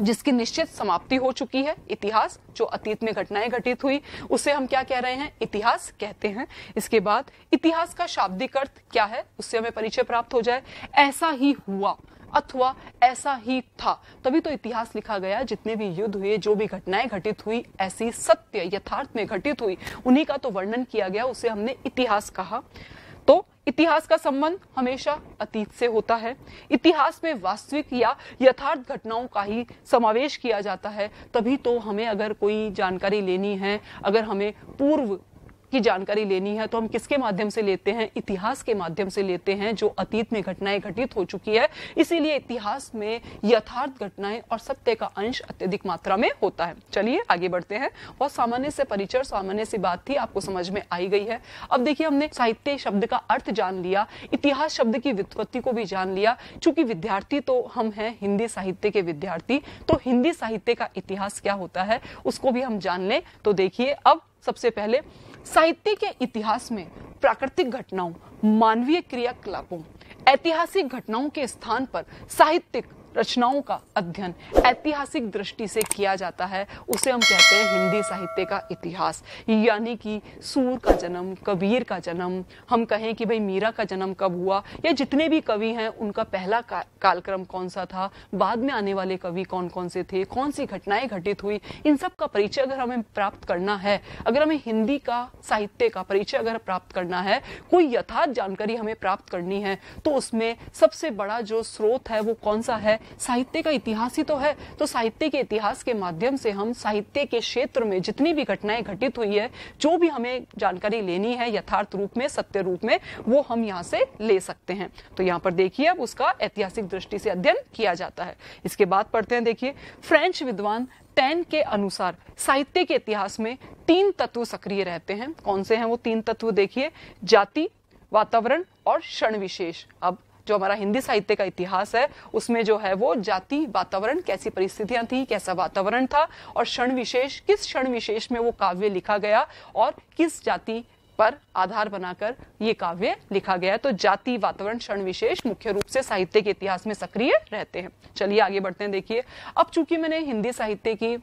जिसकी निश्चित समाप्ति हो चुकी है इतिहास जो अतीत में घटनाएं घटित हुई उसे हम क्या कह रहे हैं इतिहास कहते हैं इसके बाद इतिहास का शाब्दिक अर्थ क्या है उससे हमें परिचय प्राप्त हो जाए ऐसा ही हुआ अथवा ऐसा ही था तभी तो इतिहास लिखा गया जितने भी युद्ध हुए जो भी घटनाएं घटित हुई ऐसी सत्य यथार्थ में घटित हुई उन्हीं का तो वर्णन किया गया उसे हमने इतिहास कहा तो इतिहास का संबंध हमेशा अतीत से होता है इतिहास में वास्तविक या यथार्थ घटनाओं का ही समावेश किया जाता है तभी तो हमें अगर कोई जानकारी लेनी है अगर हमें पूर्व की जानकारी लेनी है तो हम किसके माध्यम से लेते हैं इतिहास के माध्यम से लेते हैं जो अतीत में घटनाएं घटित हो चुकी है इसीलिए इतिहास में यथार्थ घटनाएं और सत्य का अंश अत्यधिक मात्रा में होता है चलिए आगे बढ़ते हैं बहुत सामान्य से परिचय सामान्य सी बात थी आपको समझ में आई गई है अब देखिए हमने साहित्य शब्द का अर्थ जान लिया इतिहास शब्द की व्युत्पत्ति को भी जान लिया चूंकि विद्यार्थी तो हम हैं हिंदी साहित्य के विद्यार्थी तो हिंदी साहित्य का इतिहास क्या होता है उसको भी हम जान ले तो देखिए अब सबसे पहले साहित्य के इतिहास में प्राकृतिक घटनाओं मानवीय क्रियाकलापों ऐतिहासिक घटनाओं के स्थान पर साहित्यिक रचनाओं का अध्ययन ऐतिहासिक दृष्टि से किया जाता है उसे हम कहते हैं हिंदी साहित्य का इतिहास यानी कि सूर का जन्म कबीर का जन्म हम कहें कि भाई मीरा का जन्म कब हुआ या जितने भी कवि हैं उनका पहला का, कालक्रम कौन सा था बाद में आने वाले कवि कौन कौन से थे कौन सी घटनाएं घटित हुई इन सब का परिचय अगर हमें प्राप्त करना है अगर हमें हिंदी का साहित्य का परिचय अगर प्राप्त करना है कोई यथार्थ जानकारी हमें प्राप्त करनी है तो उसमें सबसे बड़ा जो स्रोत है वो कौन सा है साहित्य का इतिहास ही तो है तो साहित्य के इतिहास के माध्यम से हम साहित्य के क्षेत्र में जितनी भी घटनाएं घटित हुई है जो भी हमें जानकारी लेनी है यथार्थ रूप में सत्य रूप में वो हम यहाँ से ले सकते हैं तो यहाँ पर देखिए अब उसका ऐतिहासिक दृष्टि से अध्ययन किया जाता है इसके बाद पढ़ते हैं देखिए फ्रेंच विद्वान टेन के अनुसार साहित्य के इतिहास में तीन तत्व सक्रिय रहते हैं कौन से हैं वो तीन तत्व देखिए जाति वातावरण और क्षण विशेष अब जो हमारा हिंदी साहित्य का इतिहास है उसमें जो है वो जाति वातावरण कैसी परिस्थितियां थी कैसा वातावरण था और क्षण विशेष किस क्षण विशेष में वो काव्य लिखा गया और किस जाति पर आधार बनाकर ये काव्य लिखा गया है तो जाति वातावरण क्षण विशेष मुख्य रूप से साहित्य के इतिहास में सक्रिय रहते हैं चलिए आगे बढ़ते हैं देखिए अब चूंकि मैंने हिंदी साहित्य की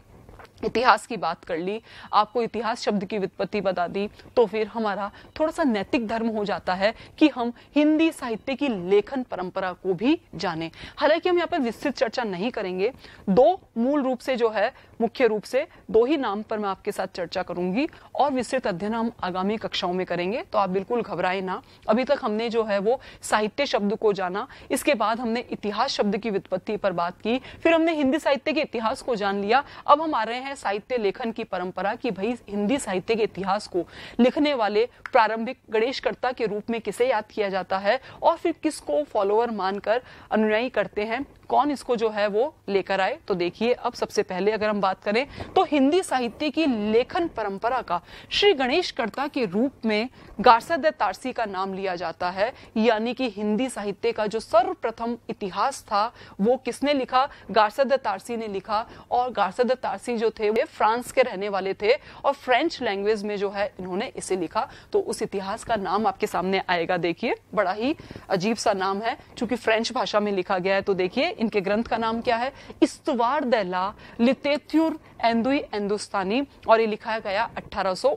इतिहास की बात कर ली आपको इतिहास शब्द की वित्पत्ति बता दी तो फिर हमारा थोड़ा सा नैतिक धर्म हो जाता है कि हम हिंदी साहित्य की लेखन परंपरा को भी जाने हालांकि हम यहाँ पर विस्तृत चर्चा नहीं करेंगे दो मूल रूप से जो है मुख्य रूप से दो ही नाम पर मैं आपके साथ चर्चा करूंगी और विस्तृत अध्ययन हम आगामी कक्षाओं में करेंगे तो आप बिल्कुल घबराए ना अभी तक हमने जो है वो साहित्य शब्द को जाना इसके बाद हमने इतिहास शब्द की वित्पत्ति पर बात की फिर हमने हिंदी साहित्य के इतिहास को जान लिया अब हम आ रहे हैं हैं साहित्य लेखन की परंपरा कि भाई हिंदी साहित्य के इतिहास को लिखने वाले प्रारंभिक गणेशकर्ता के रूप में किसे याद किया जाता है और फिर किसको फॉलोअर मानकर अनुयायी करते हैं कौन इसको जो है वो लेकर आए तो देखिए अब सबसे पहले अगर हम बात करें तो हिंदी साहित्य की लेखन परंपरा का श्री गणेश कर्ता के रूप में गारसद तारसी का नाम लिया जाता है यानी कि हिंदी साहित्य का जो सर्वप्रथम इतिहास था वो किसने लिखा गारसद तारसी ने लिखा और गारसद तारसी जो थे वे फ्रांस के रहने वाले थे और फ्रेंच लैंग्वेज में जो है इन्होंने इसे लिखा तो उस इतिहास का नाम आपके सामने आएगा देखिए बड़ा ही अजीब सा नाम है चूंकि फ्रेंच भाषा में लिखा गया है तो देखिए इनके ग्रंथ का नाम क्या है इस्तवार दहला लितेथ्यूर एंदुई एंदुस्तानी और ये लिखा गया अट्ठारह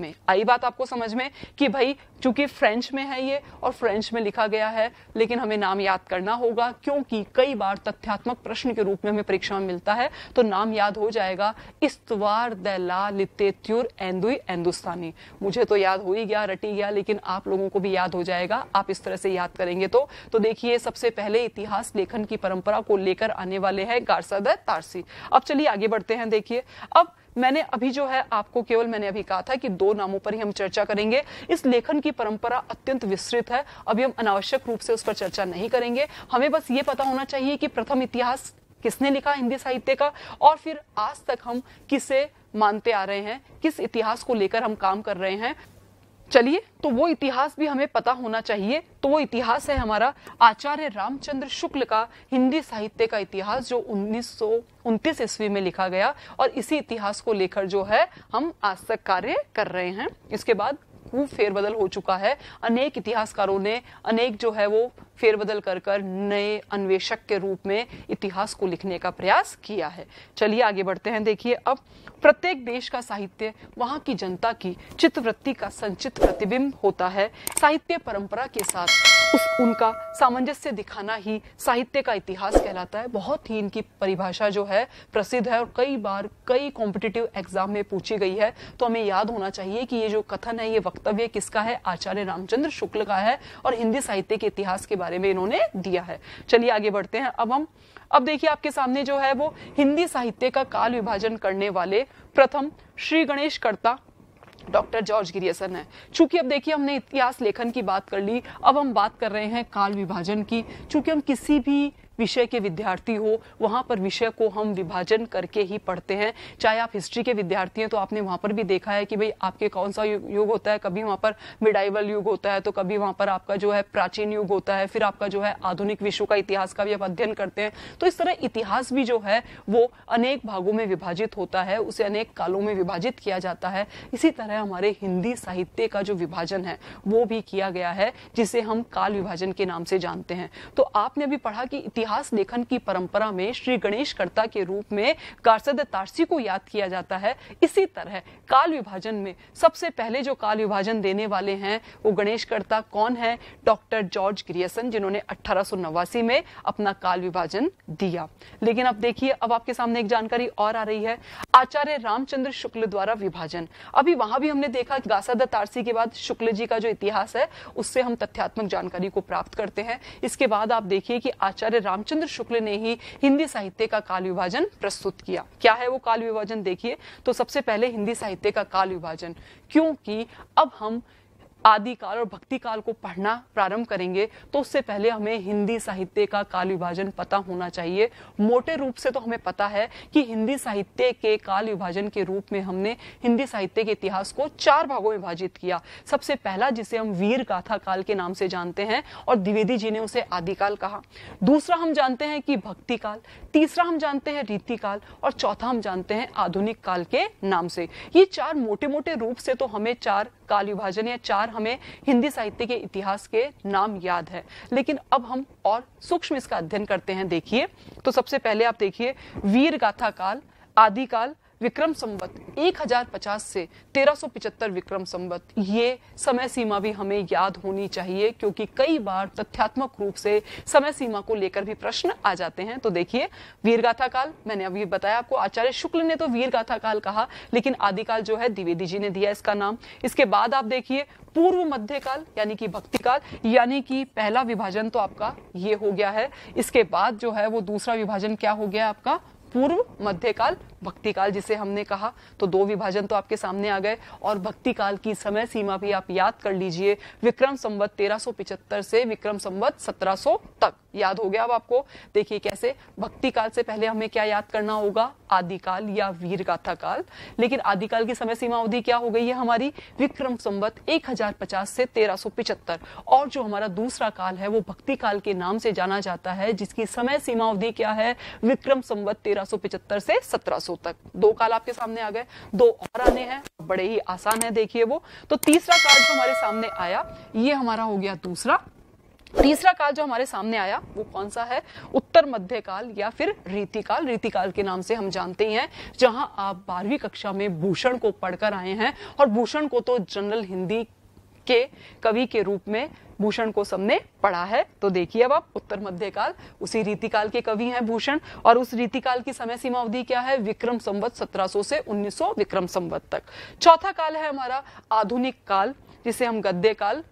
में आई बात आपको समझ में कि भाई चूंकि फ्रेंच में है ये और फ्रेंच में लिखा गया है लेकिन हमें नाम याद करना होगा क्योंकि कई बार तथ्यात्मक प्रश्न के रूप में हमें परीक्षा में मिलता है तो नाम याद हो जाएगा इस्तवार दैला लितेत्यूर एंदुई एंदुस्तानी मुझे तो याद हो ही गया रटी गया लेकिन आप लोगों को भी याद हो जाएगा आप इस तरह से याद करेंगे तो तो देखिए सबसे पहले इतिहास लेखन की परंपरा को लेकर आने वाले हैं गारसादर तारसी अब चलिए आगे बढ़ते हैं हैं देखिए अब मैंने अभी जो है आपको केवल मैंने अभी कहा था कि दो नामों पर ही हम चर्चा करेंगे इस लेखन की परंपरा अत्यंत विस्तृत है अभी हम अनावश्यक रूप से उस पर चर्चा नहीं करेंगे हमें बस ये पता होना चाहिए कि प्रथम इतिहास किसने लिखा हिंदी साहित्य का और फिर आज तक हम किसे मानते आ रहे हैं किस इतिहास को लेकर हम काम कर रहे हैं चलिए तो वो इतिहास भी हमें पता होना चाहिए तो वो इतिहास है हमारा आचार्य रामचंद्र शुक्ल का हिंदी साहित्य का इतिहास जो उन्नीस ईस्वी में लिखा गया और इसी इतिहास को लेकर जो है हम आज तक कार्य कर रहे हैं इसके बाद खूब फेरबदल हो चुका है अनेक इतिहासकारों ने अनेक जो है वो फेरबदल कर कर नए अन्वेषक के रूप में इतिहास को लिखने का प्रयास किया है चलिए आगे बढ़ते हैं देखिए अब प्रत्येक देश का साहित्य वहाँ की जनता की चित्रवृत्ति का संचित प्रतिबिंब होता है साहित्य परंपरा के साथ उस उनका सामंजस्य दिखाना ही साहित्य का इतिहास कहलाता है बहुत ही इनकी परिभाषा जो है प्रसिद्ध है और कई बार कई कॉम्पिटिटिव एग्जाम में पूछी गई है तो हमें याद होना चाहिए कि ये जो कथन है ये वक्त कर्तव्य किसका है आचार्य रामचंद्र शुक्ल का है और हिंदी साहित्य के इतिहास के बारे में इन्होंने दिया है चलिए आगे बढ़ते हैं अब हम अब देखिए आपके सामने जो है वो हिंदी साहित्य का काल विभाजन करने वाले प्रथम श्री गणेश कर्ता डॉक्टर जॉर्ज गिरियसन है चूंकि अब देखिए हमने इतिहास लेखन की बात कर ली अब हम बात कर रहे हैं काल विभाजन की चूंकि हम किसी भी विषय के विद्यार्थी हो वहाँ पर विषय को हम विभाजन करके ही पढ़ते हैं चाहे आप हिस्ट्री के विद्यार्थी हैं तो आपने वहाँ पर भी देखा है कि भाई आपके कौन सा युग होता है कभी वहाँ पर मिडाइवल युग होता है तो कभी वहाँ पर आपका जो है प्राचीन युग होता है फिर आपका जो है आधुनिक विश्व का इतिहास का भी आप अध्ययन करते हैं तो इस तरह इतिहास भी जो है वो अनेक भागों में विभाजित होता है उसे अनेक कालों में विभाजित किया जाता है इसी तरह हमारे हिंदी साहित्य का जो विभाजन है वो भी किया गया है जिसे हम काल विभाजन के नाम से जानते हैं तो आपने अभी पढ़ा कि इतिहास इतिहास लेखन की परंपरा में श्री गणेशकर्ता के रूप में कारसद तारसी को याद किया जाता है इसी तरह काल विभाजन में सबसे पहले जो काल विभाजन देने वाले हैं वो कर्ता कौन है डॉक्टर जॉर्ज ग्रियसन जिन्होंने अठारह में अपना काल विभाजन दिया लेकिन अब देखिए अब आपके सामने एक जानकारी और आ रही है आचार्य रामचंद्र शुक्ल द्वारा विभाजन अभी वहां भी हमने देखा गासद तारसी के बाद शुक्ल जी का जो इतिहास है उससे हम तथ्यात्मक जानकारी को प्राप्त करते हैं इसके बाद आप देखिए कि आचार्य रामचंद्र शुक्ल ने ही हिंदी साहित्य का काल विभाजन प्रस्तुत किया क्या है वो काल विभाजन देखिए तो सबसे पहले हिंदी साहित्य का काल विभाजन क्योंकि अब हम आदि काल और भक्ति काल को पढ़ना प्रारंभ करेंगे तो उससे पहले हमें हिंदी साहित्य का काल विभाजन पता होना चाहिए मोटे रूप से तो हमें पता है कि हिंदी साहित्य के काल विभाजन के रूप में हमने हिंदी साहित्य के इतिहास को चार भागों में विभाजित किया सबसे पहला जिसे हम वीर गाथा काल के नाम से जानते हैं और द्विवेदी जी ने उसे आदिकाल कहा दूसरा हम जानते हैं कि भक्ति काल तीसरा हम जानते हैं रीति काल और चौथा हम जानते हैं आधुनिक काल के नाम से ये चार मोटे मोटे रूप से तो हमें चार काल विभाजन या चार हमें हिंदी साहित्य के इतिहास के नाम याद है लेकिन अब हम और सूक्ष्म इसका अध्ययन करते हैं देखिए तो सबसे पहले आप देखिए वीर गाथा काल आदिकाल विक्रम संवत 1050 से 1375 विक्रम संवत ये समय सीमा भी हमें याद होनी चाहिए क्योंकि कई बार तथ्यात्मक रूप से समय सीमा को लेकर भी प्रश्न आ जाते हैं तो देखिए वीरगाथा काल मैंने अभी बताया आपको आचार्य शुक्ल ने तो वीरगाथा काल कहा लेकिन आदिकाल जो है द्विवेदी जी ने दिया इसका नाम इसके बाद आप देखिए पूर्व मध्य काल यानी कि भक्ति काल यानी कि पहला विभाजन तो आपका ये हो गया है इसके बाद जो है वो दूसरा विभाजन क्या हो गया आपका पूर्व मध्यकाल भक्ति काल जिसे हमने कहा तो दो विभाजन तो आपके सामने आ गए और भक्ति काल की समय सीमा भी आप याद कर लीजिए विक्रम संवत तेरह से विक्रम संवत 1700 तक याद हो गया अब आपको देखिए कैसे भक्ति काल से पहले हमें क्या याद करना होगा आदिकाल या वीर गाथा काल लेकिन आदिकाल की समय सीमा अवधि क्या हो गई है हमारी विक्रम संवत एक से तेरह और जो हमारा दूसरा काल है वो भक्ति काल के नाम से जाना जाता है जिसकी समय सीमा अवधि क्या है विक्रम संवत तेरह 1375 से 1700 तक दो काल आपके सामने आ गए दो और आने हैं बड़े ही आसान है देखिए वो तो तीसरा काल जो हमारे सामने आया ये हमारा हो गया दूसरा तीसरा काल जो हमारे सामने आया वो कौन सा है उत्तर मध्य काल या फिर रीतिकाल रीतिकाल के नाम से हम जानते हैं जहां आप बारहवीं कक्षा में भूषण को पढ़कर आए हैं और भूषण को तो जनरल हिंदी के कवि के रूप में भूषण को सबने पढ़ा है तो देखिए अब आप उत्तर मध्य काल उसी रीतिकाल के कवि हैं भूषण और उस रीतिकाल की समय सीमा अवधि क्या है विक्रम संवत 1700 से 1900 विक्रम संवत तक चौथा काल है हमारा आधुनिक काल जिसे हम गद्य काल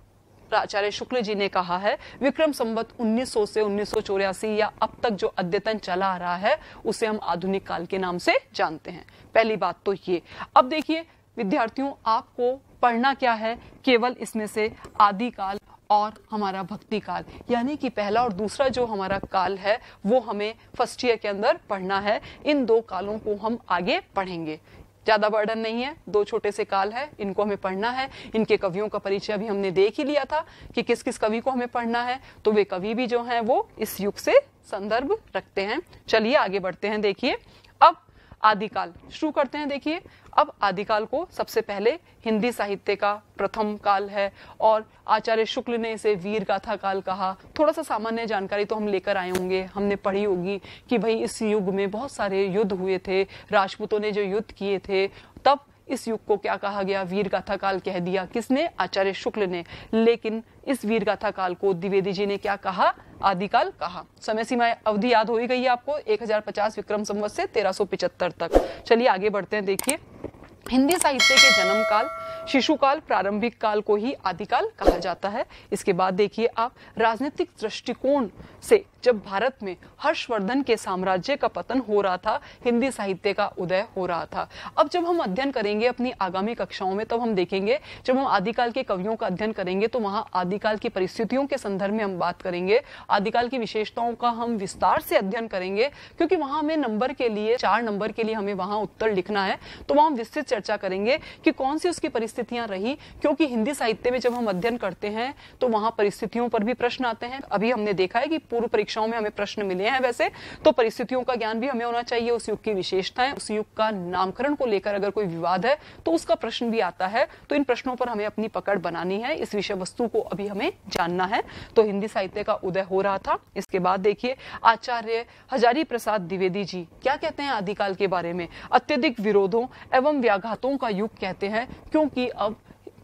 आचार्य शुक्ल जी ने कहा है विक्रम संवत 1900 से उन्नीस या अब तक जो अद्यतन चला आ रहा है उसे हम आधुनिक काल के नाम से जानते हैं पहली बात तो ये अब देखिए विद्यार्थियों आपको पढ़ना क्या है केवल इसमें से आदि काल और हमारा भक्ति काल यानी कि पहला और दूसरा जो हमारा काल है वो हमें फर्स्ट ईयर के अंदर पढ़ना है इन दो कालों को हम आगे पढ़ेंगे ज़्यादा बर्डन नहीं है दो छोटे से काल है इनको हमें पढ़ना है इनके कवियों का परिचय अभी हमने देख ही लिया था कि किस किस कवि को हमें पढ़ना है तो वे कवि भी जो हैं वो इस युग से संदर्भ रखते हैं चलिए आगे बढ़ते हैं देखिए अब आदिकाल शुरू करते हैं देखिए अब आदिकाल को सबसे पहले हिंदी साहित्य का प्रथम काल है और आचार्य शुक्ल ने इसे वीर गाथा काल कहा थोड़ा सा सामान्य जानकारी तो हम लेकर आए होंगे हमने पढ़ी होगी कि भाई इस युग में बहुत सारे युद्ध हुए थे राजपूतों ने जो युद्ध किए थे तब इस युग को क्या कहा गया वीर गाथा काल कह दिया किसने आचार्य शुक्ल ने लेकिन इस वीर गाथा काल को द्विवेदी जी ने क्या कहा आदिकाल कहा समय सीमा अवधि याद हो ही गई है आपको 1050 विक्रम संवत से 1375 तक चलिए आगे बढ़ते हैं देखिए हिंदी साहित्य के जन्म काल शिशुकाल प्रारंभिक काल को ही आदिकाल कहा जाता है इसके बाद देखिए आप राजनीतिक दृष्टिकोण से जब भारत में हर्षवर्धन के साम्राज्य का पतन हो रहा था हिंदी साहित्य का उदय हो रहा था अब जब हम अध्ययन करेंगे अपनी आगामी कक्षाओं में तब हम देखेंगे जब हम आदिकाल के कवियों का अध्ययन करेंगे तो वहाँ आदिकाल की परिस्थितियों के संदर्भ में हम बात करेंगे आदिकाल की विशेषताओं का हम विस्तार से अध्ययन करेंगे क्योंकि वहाँ हमें नंबर के लिए चार नंबर के लिए हमें वहाँ उत्तर लिखना है तो वहाँ हम विस्तृत चर्चा करेंगे कि कौन सी उसकी परिस्थितियाँ रही क्योंकि हिंदी साहित्य में जब हम अध्ययन करते हैं तो वहाँ परिस्थितियों पर भी प्रश्न आते हैं अभी हमने देखा है कि पूर्व परीक्षा परीक्षाओं में हमें प्रश्न मिले हैं वैसे तो परिस्थितियों का ज्ञान भी हमें होना चाहिए उस युग की विशेषताएं उस युग का नामकरण को लेकर अगर कोई विवाद है तो उसका प्रश्न भी आता है तो इन प्रश्नों पर हमें अपनी पकड़ बनानी है इस विषय वस्तु को अभी हमें जानना है तो हिंदी साहित्य का उदय हो रहा था इसके बाद देखिए आचार्य हजारी प्रसाद द्विवेदी जी क्या कहते हैं आदिकाल के बारे में अत्यधिक विरोधों एवं व्याघातों का युग कहते हैं क्योंकि अब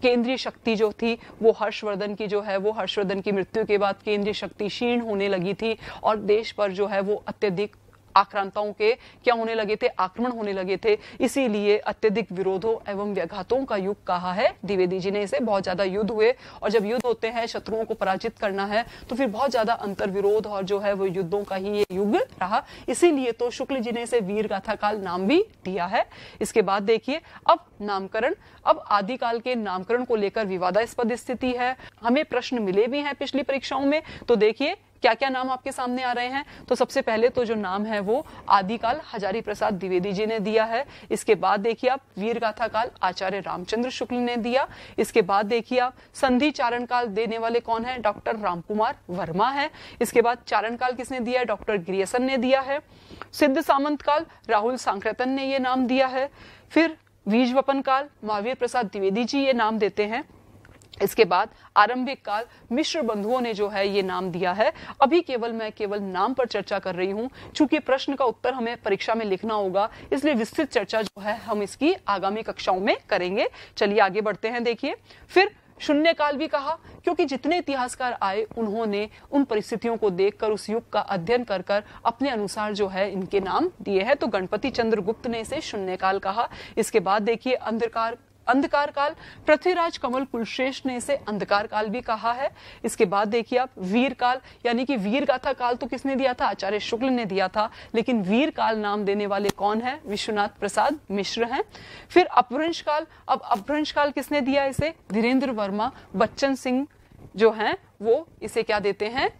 केंद्रीय शक्ति जो थी वो हर्षवर्धन की जो है वो हर्षवर्धन की मृत्यु के बाद केंद्रीय शक्ति क्षीण होने लगी थी और देश पर जो है वो अत्यधिक आक्रांताओं के क्या होने लगे थे आक्रमण होने लगे थे इसीलिए अत्यधिक विरोधों एवं व्याघातों का युग कहा है द्विवेदी जी ने इसे बहुत ज्यादा युद्ध हुए और जब युद्ध होते हैं शत्रुओं को पराजित करना है तो फिर बहुत ज्यादा अंतर विरोध और जो है वो युद्धों का ही ये युग रहा इसीलिए तो शुक्ल जी ने इसे वीर गाथा काल नाम भी दिया है इसके बाद देखिए अब नामकरण अब आदिकाल के नामकरण को लेकर विवादास्पद स्थिति है हमें प्रश्न मिले भी हैं पिछली परीक्षाओं में तो देखिए क्या क्या नाम आपके सामने आ रहे हैं तो सबसे पहले तो जो नाम है वो आदिकाल हजारी प्रसाद द्विवेदी जी ने दिया है इसके बाद देखिए आप वीर गाथा काल आचार्य रामचंद्र शुक्ल ने दिया इसके बाद देखिए आप संधि चारण काल देने वाले कौन है डॉक्टर रामकुमार वर्मा है इसके बाद चारण काल किसने दिया है डॉक्टर ग्रियसन ने दिया है सिद्ध सामंत काल राहुल सांक्रतन ने ये नाम दिया है फिर बीज वपन काल महावीर प्रसाद द्विवेदी जी ये नाम देते हैं इसके बाद आरंभिक काल मिश्र बंधुओं ने जो है ये नाम दिया है अभी केवल मैं केवल नाम पर चर्चा कर रही हूँ चूंकि प्रश्न का उत्तर हमें परीक्षा में लिखना होगा इसलिए विस्तृत चर्चा जो है हम इसकी आगामी कक्षाओं में करेंगे चलिए आगे बढ़ते हैं देखिए फिर शून्यकाल भी कहा क्योंकि जितने इतिहासकार आए उन्होंने उन परिस्थितियों को देखकर उस युग का अध्ययन कर कर अपने अनुसार जो है इनके नाम दिए हैं तो गणपति चंद्र गुप्त ने इसे शून्यकाल कहा इसके बाद देखिए अंधकार अंधकार काल पृथ्वीराज कमल कुलश्रेष्ठ ने इसे अंधकार काल भी कहा है इसके बाद देखिए आप वीर काल यानी कि वीर गाथा काल तो किसने दिया था आचार्य शुक्ल ने दिया था लेकिन वीर काल नाम देने वाले कौन है विश्वनाथ प्रसाद मिश्र हैं फिर अपभ्रंश काल अब अपभ्रंश काल किसने दिया इसे धीरेन्द्र वर्मा बच्चन सिंह जो है वो इसे क्या देते हैं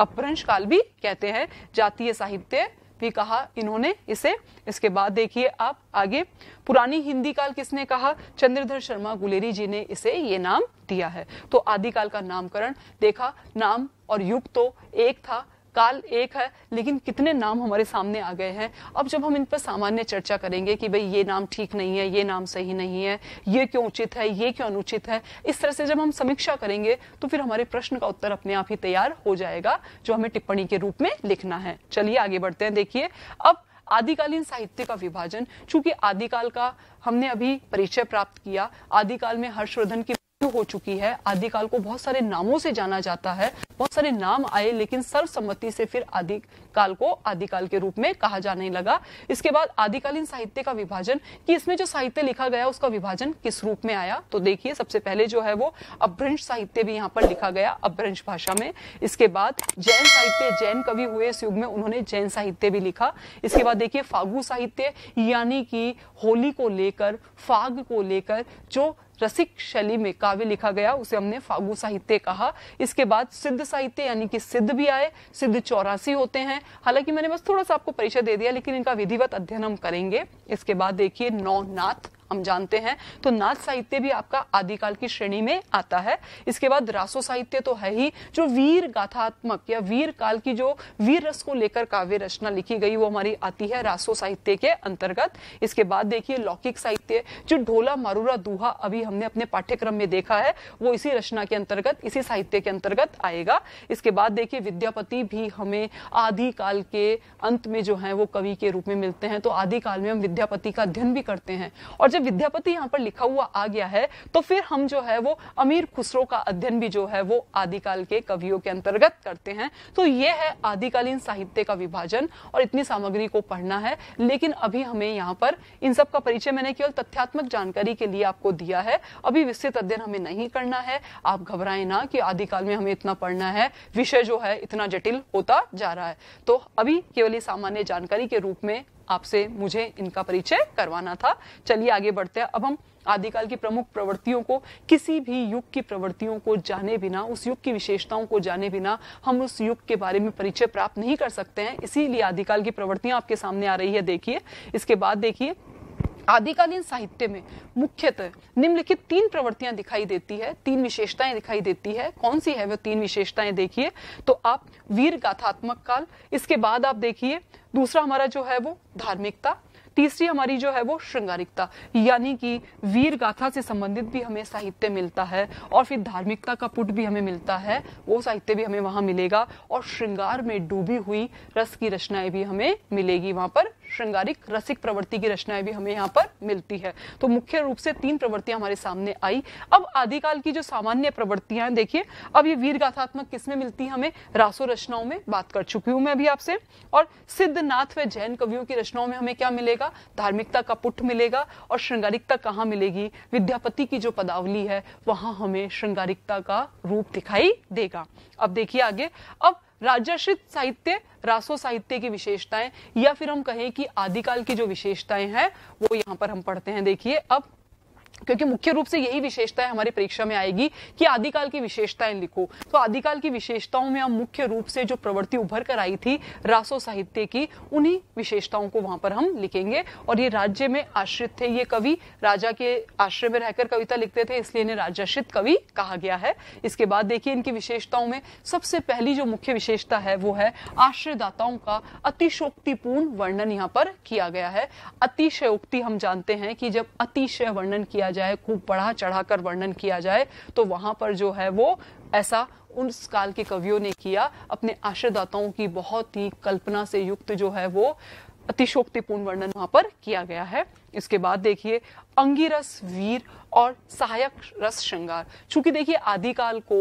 अपभ्रंश काल भी कहते हैं जातीय साहित्य भी कहा इन्होंने इसे इसके बाद देखिए आप आगे पुरानी हिंदी काल किसने कहा चंद्रधर शर्मा गुलेरी जी ने इसे ये नाम दिया है तो आदिकाल का नामकरण देखा नाम और युग तो एक था काल एक है लेकिन कितने नाम हमारे सामने आ गए हैं अब जब हम इन पर सामान्य चर्चा करेंगे कि भाई ये नाम ठीक नहीं है ये नाम सही नहीं है ये क्यों उचित है ये क्यों अनुचित है इस तरह से जब हम समीक्षा करेंगे तो फिर हमारे प्रश्न का उत्तर अपने आप ही तैयार हो जाएगा जो हमें टिप्पणी के रूप में लिखना है चलिए आगे बढ़ते हैं देखिए अब आदिकालीन साहित्य का विभाजन चूंकि आदिकाल का हमने अभी परिचय प्राप्त किया आदिकाल में हर्षवर्धन की हो चुकी है आदिकाल को बहुत सारे नामों से जाना जाता है बहुत सारे नाम आए लेकिन सर्वसम्मति से फिर आदि काल को आदिकाल के रूप में कहा जाने लगा इसके बाद आदिकालीन साहित्य का विभाजन कि इसमें जो साहित्य लिखा गया उसका विभाजन किस रूप में आया तो देखिए सबसे पहले जो है वो अभ्रंश साहित्य भी यहाँ पर लिखा गया अभ्रंश भाषा में इसके बाद जैन साहित्य जैन कवि हुए इस युग में उन्होंने जैन साहित्य भी लिखा इसके बाद देखिए फागु साहित्य यानी कि होली को लेकर फाग को लेकर जो रसिक शैली में काव्य लिखा गया उसे हमने फागु साहित्य कहा इसके बाद सिद्ध साहित्य यानी कि सिद्ध भी आए सिद्ध चौरासी होते हैं हालांकि मैंने बस थोड़ा सा आपको परिचय दे दिया लेकिन इनका विधिवत अध्ययन हम करेंगे इसके बाद देखिए नौनाथ हम जानते हैं तो नाथ साहित्य भी आपका आदिकाल की श्रेणी में आता है इसके बाद रासो साहित्य तो है ही जो वीर गाथात्मक या वीर काल की जो वीर रस को लेकर काव्य रचना लिखी गई वो हमारी आती है रासो साहित्य के अंतर्गत इसके बाद देखिए लौकिक साहित्य जो ढोला मारूरा दूहा अभी हमने अपने पाठ्यक्रम में देखा है वो इसी रचना के अंतर्गत इसी साहित्य के अंतर्गत आएगा इसके बाद देखिए विद्यापति भी हमें आदि काल के अंत में जो है वो कवि के रूप में मिलते हैं तो आदि काल में हम विद्यापति का अध्ययन भी करते हैं और जब जब विद्यापति यहाँ पर लिखा हुआ आ गया है तो फिर हम जो है वो अमीर खुसरो का अध्ययन भी जो है वो आदिकाल के कवियों के अंतर्गत करते हैं तो ये है आदिकालीन साहित्य का विभाजन और इतनी सामग्री को पढ़ना है लेकिन अभी हमें यहाँ पर इन सब का परिचय मैंने केवल तथ्यात्मक जानकारी के लिए आपको दिया है अभी विस्तृत अध्ययन हमें नहीं करना है आप घबराए ना कि आदिकाल में हमें इतना पढ़ना है विषय जो है इतना जटिल होता जा रहा है तो अभी केवल सामान्य जानकारी के रूप में आपसे मुझे इनका परिचय करवाना था चलिए आगे बढ़ते हैं अब हम आदिकाल की प्रमुख प्रवृत्तियों को किसी भी युग की प्रवृत्तियों को जाने बिना उस युग की विशेषताओं को जाने बिना हम उस युग के बारे में परिचय प्राप्त नहीं कर सकते हैं इसीलिए आदिकाल की प्रवृत्तियां आपके सामने आ रही है देखिए इसके बाद देखिए आदिकालीन साहित्य में मुख्यतः निम्नलिखित तीन प्रवृत्तियां दिखाई देती है तीन विशेषताएं दिखाई देती है कौन सी है वो तीन विशेषताएं देखिए तो आप वीर गाथात्मक काल इसके बाद आप देखिए दूसरा हमारा जो है वो धार्मिकता तीसरी हमारी जो है वो श्रृंगारिकता यानी कि वीर गाथा से संबंधित भी हमें साहित्य मिलता है और फिर धार्मिकता का पुट भी हमें मिलता है वो साहित्य भी हमें वहां मिलेगा और श्रृंगार में डूबी हुई रस की रचनाएं भी हमें मिलेगी वहां पर श्रृंगारिक रसिक प्रवृत्ति की रचनाएं भी हमें यहाँ पर मिलती है तो मुख्य रूप से तीन प्रवृत्तियां हमारे सामने आई अब आदिकाल की जो सामान्य प्रवृत्तियां देखिए अब ये वीर गाथात्मक किसमें मिलती है हमें रासो रचनाओं में बात कर चुकी हूं मैं अभी आपसे और सिद्धनाथ व जैन कवियों की रचनाओं में हमें क्या मिलेगा धार्मिकता का पुट मिलेगा और श्रृंगारिकता कहाँ मिलेगी विद्यापति की जो पदावली है वहां हमें श्रृंगारिकता का रूप दिखाई देगा अब देखिए आगे अब राजाश्रित साहित्य रासो साहित्य की विशेषताएं या फिर हम कहें कि आदिकाल की जो विशेषताएं हैं वो यहां पर हम पढ़ते हैं देखिए अब क्योंकि मुख्य रूप से यही विशेषताएं हमारी परीक्षा में आएगी कि आदिकाल की विशेषताएं लिखो तो आदिकाल की विशेषताओं में हम मुख्य रूप से जो प्रवृत्ति उभर कर आई थी रासो साहित्य की उन्हीं विशेषताओं को वहां पर हम लिखेंगे और ये राज्य में आश्रित थे ये कवि राजा के आश्रय में रहकर कविता लिखते थे इसलिए इन्हें राजाश्रित कवि कहा गया है इसके बाद देखिए इनकी विशेषताओं में सबसे पहली जो मुख्य विशेषता है वो है आश्रयदाताओं का अतिशोक्तिपूर्ण वर्णन यहाँ पर किया गया है अतिशयोक्ति हम जानते हैं कि जब अतिशय वर्णन किया किया जाए खूब बढ़ा चढ़ा कर वर्णन किया जाए तो वहाँ पर जो है वो ऐसा उन काल के कवियों ने किया अपने आश्रदाताओं की बहुत ही कल्पना से युक्त जो है वो अतिशोक्तिपूर्ण वर्णन वहाँ पर किया गया है इसके बाद देखिए अंगिरस वीर और सहायक रस श्रृंगार चूंकि देखिए आदिकाल को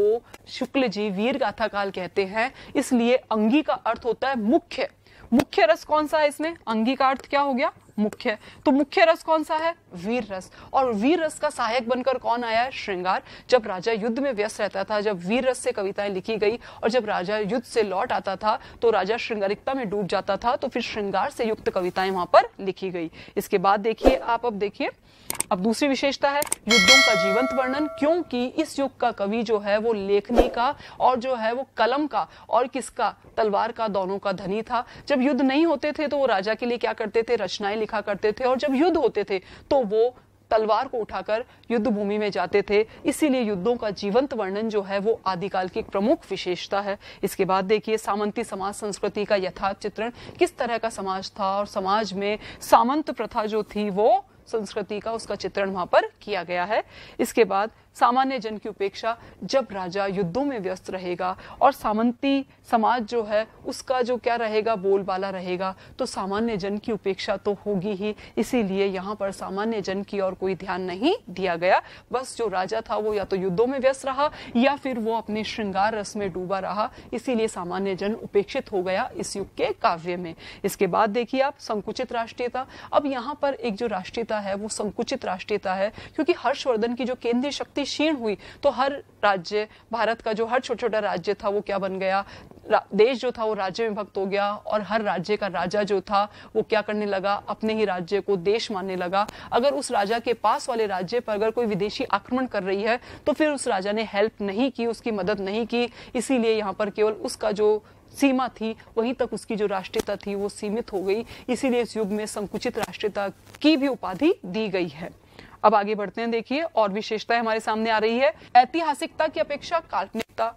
शुक्ल जी वीर गाथा काल कहते हैं इसलिए अंगी का अर्थ होता है मुख्य मुख्य रस कौन सा है इसमें अंगी का अर्थ क्या हो गया मुख्य तो मुख्य रस कौन सा है वीर रस और वीर रस का सहायक बनकर कौन आया है श्रृंगार जब राजा युद्ध में व्यस्त रहता था जब वीर रस से कविताएं लिखी गई और जब राजा युद्ध से लौट आता था तो राजा श्रृंगारिकता में डूब जाता था तो फिर श्रृंगार से युक्त कविताएं वहां पर लिखी गई इसके बाद देखिए आप अब देखिए अब दूसरी विशेषता है युद्धों का जीवंत वर्णन क्योंकि इस युग का कवि जो है वो लेखनी का और जो है वो कलम का और किसका तलवार का दोनों का धनी था जब युद्ध नहीं होते थे तो वो राजा के लिए क्या करते थे रचनाएं देखा करते थे और जब युद्ध होते थे तो वो तलवार को उठाकर युद्ध भूमि में जाते थे इसीलिए युद्धों का जीवंत वर्णन जो है वो आदिकाल की प्रमुख विशेषता है इसके बाद देखिए सामंती समाज संस्कृति का यथार्थ चित्रण किस तरह का समाज था और समाज में सामंत प्रथा जो थी वो संस्कृति का उसका चित्रण वहां पर किया गया है इसके बाद सामान्य जन की उपेक्षा जब राजा युद्धों में व्यस्त रहेगा और सामंती समाज जो है उसका जो क्या रहेगा बोलबाला रहेगा तो सामान्य जन की उपेक्षा तो होगी ही इसीलिए यहाँ पर सामान्य जन की और कोई ध्यान नहीं दिया गया बस जो राजा था वो या तो युद्धों में व्यस्त रहा या फिर वो अपने श्रृंगार रस में डूबा रहा इसीलिए सामान्य जन उपेक्षित हो गया इस युग के काव्य में इसके बाद देखिए आप संकुचित राष्ट्रीयता अब यहाँ पर एक जो राष्ट्रीयता है वो संकुचित राष्ट्रीयता है क्योंकि हर्षवर्धन की जो केंद्रीय शक्ति क्षीण हुई तो हर राज्य भारत का जो हर छोटा छोटा राज्य था वो क्या बन गया देश जो था वो राज्य में भक्त हो गया और हर राज्य का राजा जो था वो क्या करने लगा अपने ही राज्य को देश मानने लगा अगर उस राजा के पास वाले राज्य पर अगर कोई विदेशी आक्रमण कर रही है तो फिर उस राजा ने हेल्प नहीं की उसकी मदद नहीं की इसीलिए यहाँ पर केवल उसका जो सीमा थी वहीं तक उसकी जो राष्ट्रीयता थी वो सीमित हो गई इसीलिए इस युग में संकुचित राष्ट्रीयता की भी उपाधि दी गई है अब आगे बढ़ते हैं देखिए और विशेषताएं हमारे सामने आ रही है ऐतिहासिकता की अपेक्षा काल्पनिकता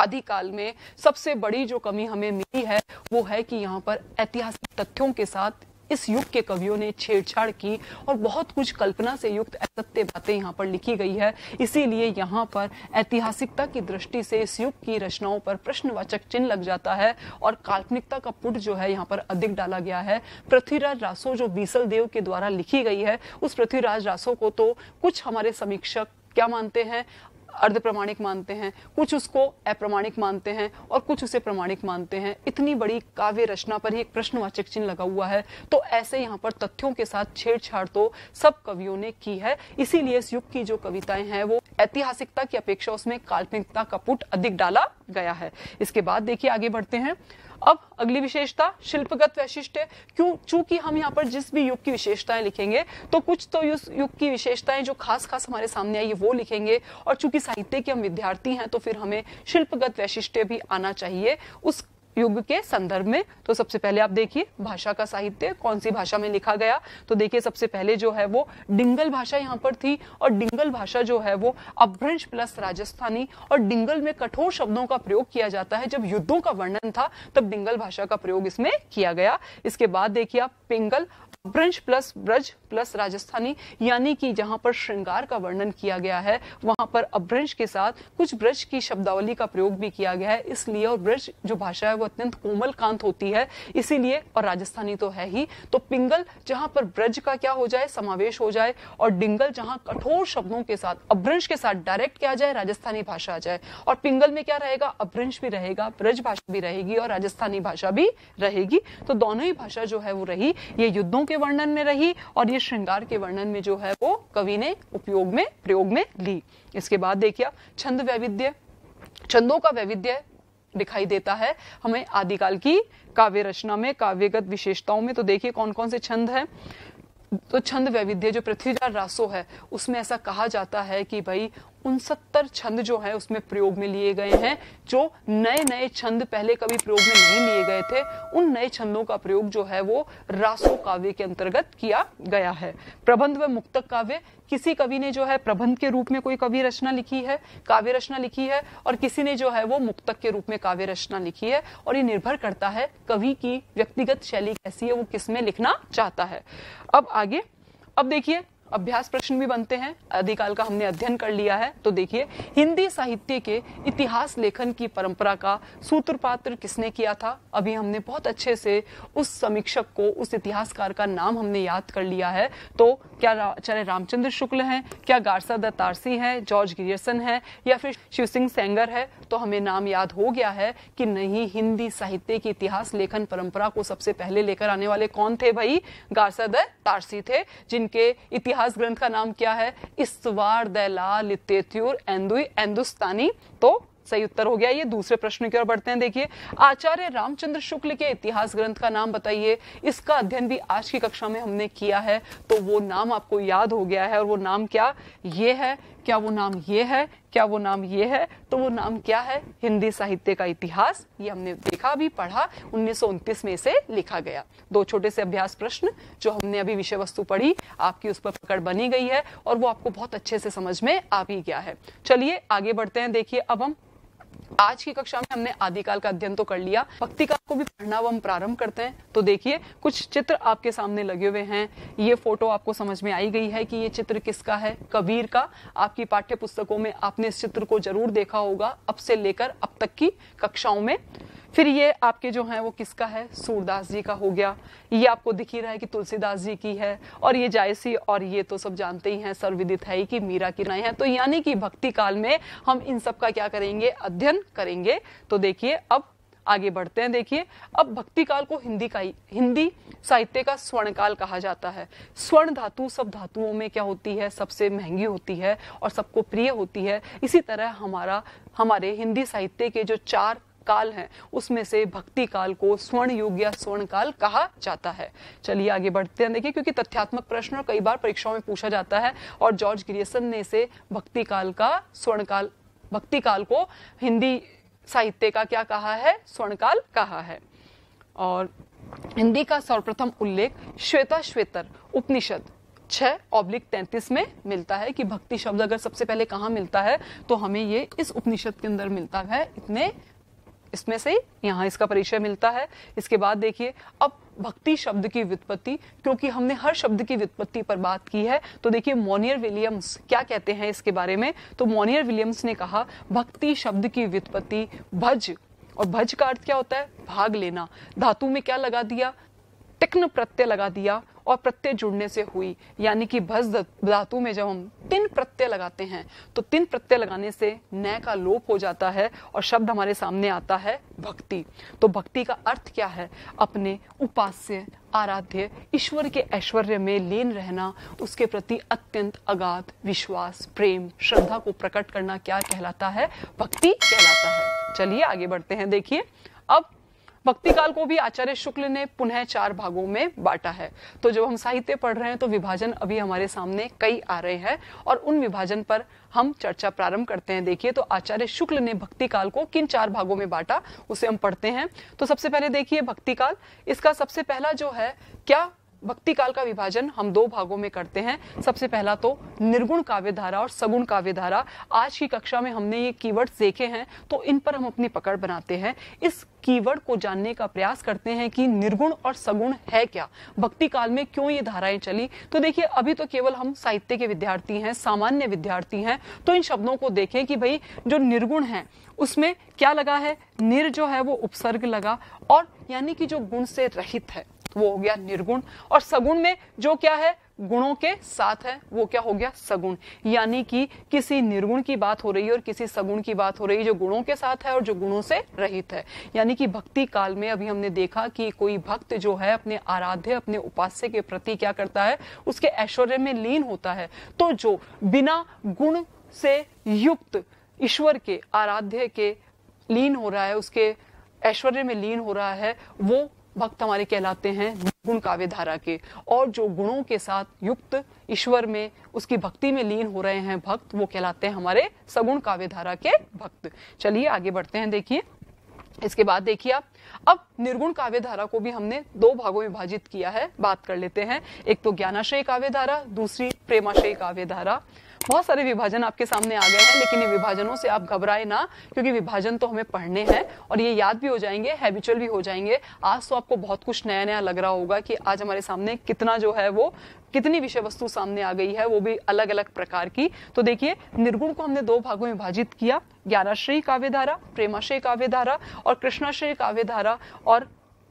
आदि काल में सबसे बड़ी जो कमी हमें मिली है वो है कि यहाँ पर ऐतिहासिक तथ्यों के साथ इस युग के कवियों ने छेड़छाड़ की और बहुत कुछ कल्पना से युक्त असत्य बातें यहाँ पर लिखी गई है इसीलिए यहाँ पर ऐतिहासिकता की दृष्टि से इस युग की रचनाओं पर प्रश्नवाचक चिन्ह लग जाता है और काल्पनिकता का पुट जो है यहाँ पर अधिक डाला गया है पृथ्वीराज रासो जो बीसल देव के द्वारा लिखी गई है उस पृथ्वीराज रासो को तो कुछ हमारे समीक्षक क्या मानते हैं अर्ध प्रमाणिक मानते हैं कुछ उसको अप्रमाणिक मानते हैं और कुछ उसे प्रमाणिक मानते हैं इतनी बड़ी काव्य रचना पर ही एक प्रश्नवाचक चिन्ह लगा हुआ है तो ऐसे यहाँ पर तथ्यों के साथ छेड़छाड़ तो सब कवियों ने की है इसीलिए इस युग की जो कविताएं हैं वो ऐतिहासिकता की अपेक्षा उसमें काल्पनिकता का पुट अधिक डाला गया है इसके बाद देखिए आगे बढ़ते हैं अब अगली विशेषता शिल्पगत वैशिष्ट क्यों चूंकि हम यहाँ पर जिस भी युग की विशेषताएं लिखेंगे तो कुछ तो युग की विशेषताएं जो खास खास हमारे सामने आई वो लिखेंगे और चूंकि साहित्य के हम विद्यार्थी हैं तो फिर हमें शिल्पगत वैशिष्ट भी आना चाहिए उस युग के संदर्भ में तो सबसे पहले आप देखिए भाषा का साहित्य कौन सी भाषा में लिखा गया तो देखिए सबसे पहले जो है वो डिंगल भाषा यहाँ पर थी और डिंगल भाषा जो है वो अभ्रंश प्लस राजस्थानी और डिंगल में कठोर शब्दों का प्रयोग किया जाता है जब युद्धों का वर्णन था तब डिंगल भाषा का प्रयोग इसमें किया गया इसके बाद देखिए आप पिंगल ब्रंश प्लस ब्रज प्लस राजस्थानी यानी कि जहां पर श्रृंगार का वर्णन किया गया है वहां पर अभ्रंश के साथ कुछ ब्रज की शब्दावली का प्रयोग भी किया गया है इसलिए और ब्रज जो भाषा है वो अत्यंत कोमल कांत होती है इसीलिए और राजस्थानी तो है ही तो पिंगल जहां पर ब्रज का क्या हो जाए समावेश हो जाए और डिंगल जहां कठोर शब्दों के साथ अभ्रंश के साथ डायरेक्ट क्या जाए राजस्थानी भाषा आ जाए और पिंगल में क्या रहेगा अभ्रंश भी रहेगा ब्रज भाषा भी रहेगी और राजस्थानी भाषा भी रहेगी तो दोनों ही भाषा जो है वो रही ये युद्धों के वर्णन में रही और ये श्रृंगार के वर्णन में जो है वो कवि ने उपयोग में प्रयोग में ली इसके बाद देखिए छंद वैविध्य छंदों का वैविध्य दिखाई देता है हमें आदिकाल की काव्य रचना में काव्यगत विशेषताओं में तो देखिए कौन कौन से छंद हैं तो छंद वैविध्य जो पृथ्वीराज रासो है उसमें ऐसा कहा जाता है कि भाई उनसत्तर छंद जो है उसमें प्रयोग में लिए गए हैं जो नए नए छंद पहले कभी प्रयोग में नहीं लिए गए थे उन नए छंदों का प्रयोग जो है वो रासो काव्य के अंतर्गत किया गया है प्रबंध व मुक्तक काव्य किसी कवि ने जो है प्रबंध के रूप में कोई कवि रचना लिखी है काव्य रचना लिखी है और किसी ने जो है वो मुक्तक के रूप में काव्य रचना लिखी है और ये निर्भर करता है कवि की व्यक्तिगत शैली कैसी है वो किसमें लिखना चाहता है अब आगे अब देखिए अभ्यास प्रश्न भी बनते हैं अधिकाल का हमने अध्ययन कर लिया है तो देखिए हिंदी साहित्य के इतिहास लेखन की परंपरा का सूत्रपात किसने किया था अभी हमने बहुत अच्छे से उस समीक्षक को उस इतिहासकार का नाम हमने याद कर लिया है तो क्या चाहे रामचंद्र शुक्ल हैं क्या गारसा दत्तारसी तारसी हैं जॉर्ज गिरियसन है या फिर शिव सिंह सेंगर है तो हमें नाम याद हो गया है कि नहीं हिंदी साहित्य की इतिहास लेखन परंपरा को सबसे पहले लेकर आने वाले कौन थे भाई गारसा दत्तारसी तारसी थे जिनके इतिहास इतिहास ग्रंथ का नाम क्या है इस्तवार दलाल तेत्यूर एंदुई एंदुस्तानी तो सही उत्तर हो गया ये दूसरे प्रश्न की ओर बढ़ते हैं देखिए आचार्य रामचंद्र शुक्ल के इतिहास ग्रंथ का नाम बताइए इसका अध्ययन भी आज की कक्षा में हमने किया है तो वो नाम आपको याद हो गया है और वो नाम क्या ये है क्या वो नाम ये है क्या वो नाम ये है तो वो नाम क्या है हिंदी साहित्य का इतिहास ये हमने देखा भी पढ़ा उन्नीस में इसे लिखा गया दो छोटे से अभ्यास प्रश्न जो हमने अभी विषय वस्तु पढ़ी आपकी उस पर पकड़ बनी गई है और वो आपको बहुत अच्छे से समझ में आ भी गया है चलिए आगे बढ़ते हैं देखिए अब हम आज की कक्षा में हमने आदिकाल का अध्ययन तो कर लिया भक्ति काल को भी पढ़ना हम प्रारंभ करते हैं तो देखिए कुछ चित्र आपके सामने लगे हुए हैं ये फोटो आपको समझ में आई गई है कि ये चित्र किसका है कबीर का आपकी पाठ्य पुस्तकों में आपने इस चित्र को जरूर देखा होगा अब से लेकर अब तक की कक्षाओं में फिर ये आपके जो हैं वो किसका है सूरदास जी का हो गया ये आपको दिख ही रहा है कि तुलसीदास जी की है और ये जायसी और ये तो सब जानते ही हैं सर्वविदित है कि मीरा की नाई है तो यानी कि भक्ति काल में हम इन सब का क्या करेंगे अध्ययन करेंगे तो देखिए अब आगे बढ़ते हैं देखिए अब भक्ति काल को हिंदी का हिंदी साहित्य का स्वर्ण काल कहा जाता है स्वर्ण धातु सब धातुओं में क्या होती है सबसे महंगी होती है और सबको प्रिय होती है इसी तरह हमारा हमारे हिंदी साहित्य के जो चार काल हैं उसमें से भक्ति काल को स्वर्ण युग या स्वर्ण काल कहा जाता है चलिए आगे बढ़ते हैं देखिए क्योंकि तथ्यात्मक प्रश्न और कई बार परीक्षाओं में पूछा जाता है और जॉर्ज ग्रियसन ने इसे भक्ति काल का स्वर्ण काल भक्ति काल को हिंदी साहित्य का क्या कहा है स्वर्ण काल कहा है और हिंदी का सर्वप्रथम उल्लेख श्वेता श्वेतर उपनिषद छह ऑब्लिक तैंतीस में मिलता है कि भक्ति शब्द अगर सबसे पहले कहाँ मिलता है तो हमें ये इस उपनिषद के अंदर मिलता है इतने इसमें से यहाँ इसका परिचय मिलता है इसके बाद देखिए अब भक्ति शब्द की व्युत्पत्ति क्योंकि हमने हर शब्द की व्युत्पत्ति पर बात की है तो देखिए मोनियर विलियम्स क्या कहते हैं इसके बारे में तो मोनियर विलियम्स ने कहा भक्ति शब्द की व्युत्पत्ति भज और भज का अर्थ क्या होता है भाग लेना धातु में क्या लगा दिया टिक्न प्रत्यय लगा दिया और प्रत्यय जुड़ने से हुई यानी कि भज धातु में जब हम तिन प्रत्यय लगाते हैं तो तिन प्रत्यय लगाने से न का लोप हो जाता है और शब्द हमारे सामने आता है भक्ति तो भक्ति का अर्थ क्या है अपने उपास्य आराध्य ईश्वर के ऐश्वर्य में लीन रहना उसके प्रति अत्यंत अगाध विश्वास प्रेम श्रद्धा को प्रकट करना क्या कहलाता है भक्ति कहलाता है चलिए आगे बढ़ते हैं देखिए अब भक्ति काल को भी आचार्य शुक्ल ने पुनः चार भागों में बांटा है तो जब हम साहित्य पढ़ रहे हैं तो विभाजन अभी हमारे सामने कई आ रहे हैं और उन विभाजन पर हम चर्चा प्रारंभ करते हैं देखिए तो आचार्य शुक्ल ने भक्ति काल को किन चार भागों में बांटा उसे हम पढ़ते हैं तो सबसे पहले देखिए भक्ति काल इसका सबसे पहला जो है क्या भक्ति काल का विभाजन हम दो भागों में करते हैं सबसे पहला तो निर्गुण काव्य धारा और सगुण काव्य धारा आज की कक्षा में हमने ये कीवर्ड देखे हैं तो इन पर हम अपनी पकड़ बनाते हैं इस कीवर्ड को जानने का प्रयास करते हैं कि निर्गुण और सगुण है क्या भक्ति काल में क्यों ये धाराएं चली तो देखिए अभी तो केवल हम साहित्य के विद्यार्थी हैं सामान्य विद्यार्थी हैं तो इन शब्दों को देखें कि भाई जो निर्गुण है उसमें क्या लगा है निर जो है वो उपसर्ग लगा और यानी कि जो गुण से रहित है वो हो गया निर्गुण और सगुण में जो क्या है गुणों के साथ है वो क्या हो गया सगुण यानी कि किसी निर्गुण की बात हो रही है और किसी सगुण की बात हो रही है जो गुणों के साथ है और जो गुणों से रहित है यानी कि भक्ति काल में अभी हमने देखा कि कोई भक्त जो है अपने आराध्य अपने उपास्य के प्रति क्या करता है उसके ऐश्वर्य में लीन होता है तो जो बिना गुण से युक्त ईश्वर के आराध्य के लीन हो रहा है उसके ऐश्वर्य में लीन हो रहा है वो भक्त हमारे कहलाते हैं गुण काव्य धारा के और जो गुणों के साथ युक्त ईश्वर में उसकी भक्ति में लीन हो रहे हैं भक्त वो कहलाते हैं हमारे सगुण काव्य धारा के भक्त चलिए आगे बढ़ते हैं देखिए इसके बाद देखिए आप अब निर्गुण काव्य धारा को भी हमने दो भागों में विभाजित किया है बात कर लेते हैं एक तो ज्ञानाशय काव्य धारा दूसरी प्रेमाशय काव्य धारा बहुत सारे विभाजन आपके सामने आ गए हैं लेकिन ये विभाजनों से आप घबराए ना क्योंकि विभाजन तो हमें पढ़ने हैं और ये याद भी हो जाएंगे हैबिचुअल भी हो जाएंगे आज तो आपको बहुत कुछ नया नया लग रहा होगा कि आज हमारे सामने कितना जो है वो कितनी विषय वस्तु सामने आ गई है वो भी अलग अलग प्रकार की तो देखिए निर्गुण को हमने दो भागों में विभाजित किया ज्ञानाश्रय काव्यधारा प्रेमाश्रय काव्यधारा और कृष्णाश्रय काव्यधारा धारा और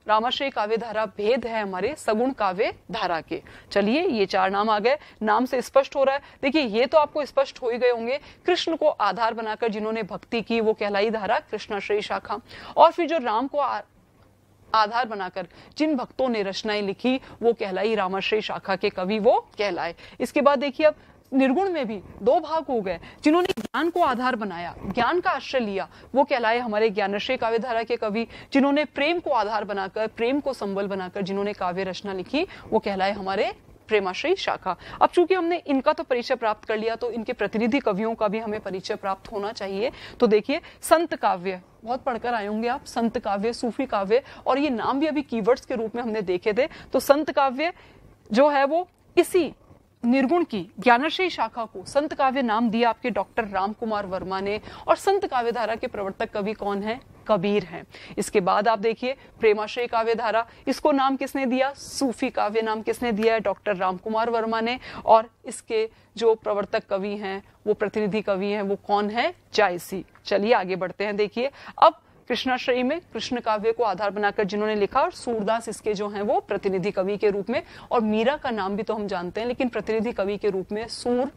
रामाश्रय काव्य धारा भेद है हमारे सगुण काव्य धारा के चलिए ये चार नाम आ गए नाम से स्पष्ट हो रहा है देखिए ये तो आपको स्पष्ट हो ही गए होंगे कृष्ण को आधार बनाकर जिन्होंने भक्ति की वो कहलाई धारा कृष्णाश्रय शाखा और फिर जो राम को आ... आधार बनाकर जिन भक्तों ने रचनाएं लिखी वो कहलाई रामाश्रय शाखा के कवि वो कहलाए इसके बाद देखिए अब निर्गुण में भी दो भाग हो गए जिन्होंने ज्ञान को आधार बनाया ज्ञान का आश्रय लिया वो कहलाए हमारे ज्ञानश्री काव्यधारा के कवि जिन्होंने प्रेम को आधार बनाकर प्रेम को संबल बनाकर जिन्होंने काव्य रचना लिखी वो कहलाए हमारे प्रेमाश्रयी शाखा अब चूंकि हमने इनका तो परिचय प्राप्त कर लिया तो इनके प्रतिनिधि कवियों का भी हमें परिचय प्राप्त होना चाहिए तो देखिए संत काव्य बहुत पढ़कर आए होंगे आप संत काव्य सूफी काव्य और ये नाम भी अभी कीवर्ड्स के रूप में हमने देखे थे तो संत काव्य जो है वो इसी निर्गुण की ज्ञानश्री शाखा को संत काव्य नाम दिया आपके डॉक्टर राम कुमार वर्मा ने और संत काव्यधारा के प्रवर्तक कवि कौन है कबीर हैं इसके बाद आप देखिए प्रेमाश्रय काव्यधारा इसको नाम किसने दिया सूफी काव्य नाम किसने दिया है डॉक्टर राम कुमार वर्मा ने और इसके जो प्रवर्तक कवि हैं वो प्रतिनिधि कवि हैं वो कौन है जायसी चलिए आगे बढ़ते हैं देखिए अब कृष्णाश्रयी में कृष्ण काव्य को आधार बनाकर जिन्होंने लिखा और सूरदास इसके जो हैं वो प्रतिनिधि कवि के रूप में और मीरा का नाम भी तो हम जानते हैं लेकिन प्रतिनिधि कवि के रूप में सूर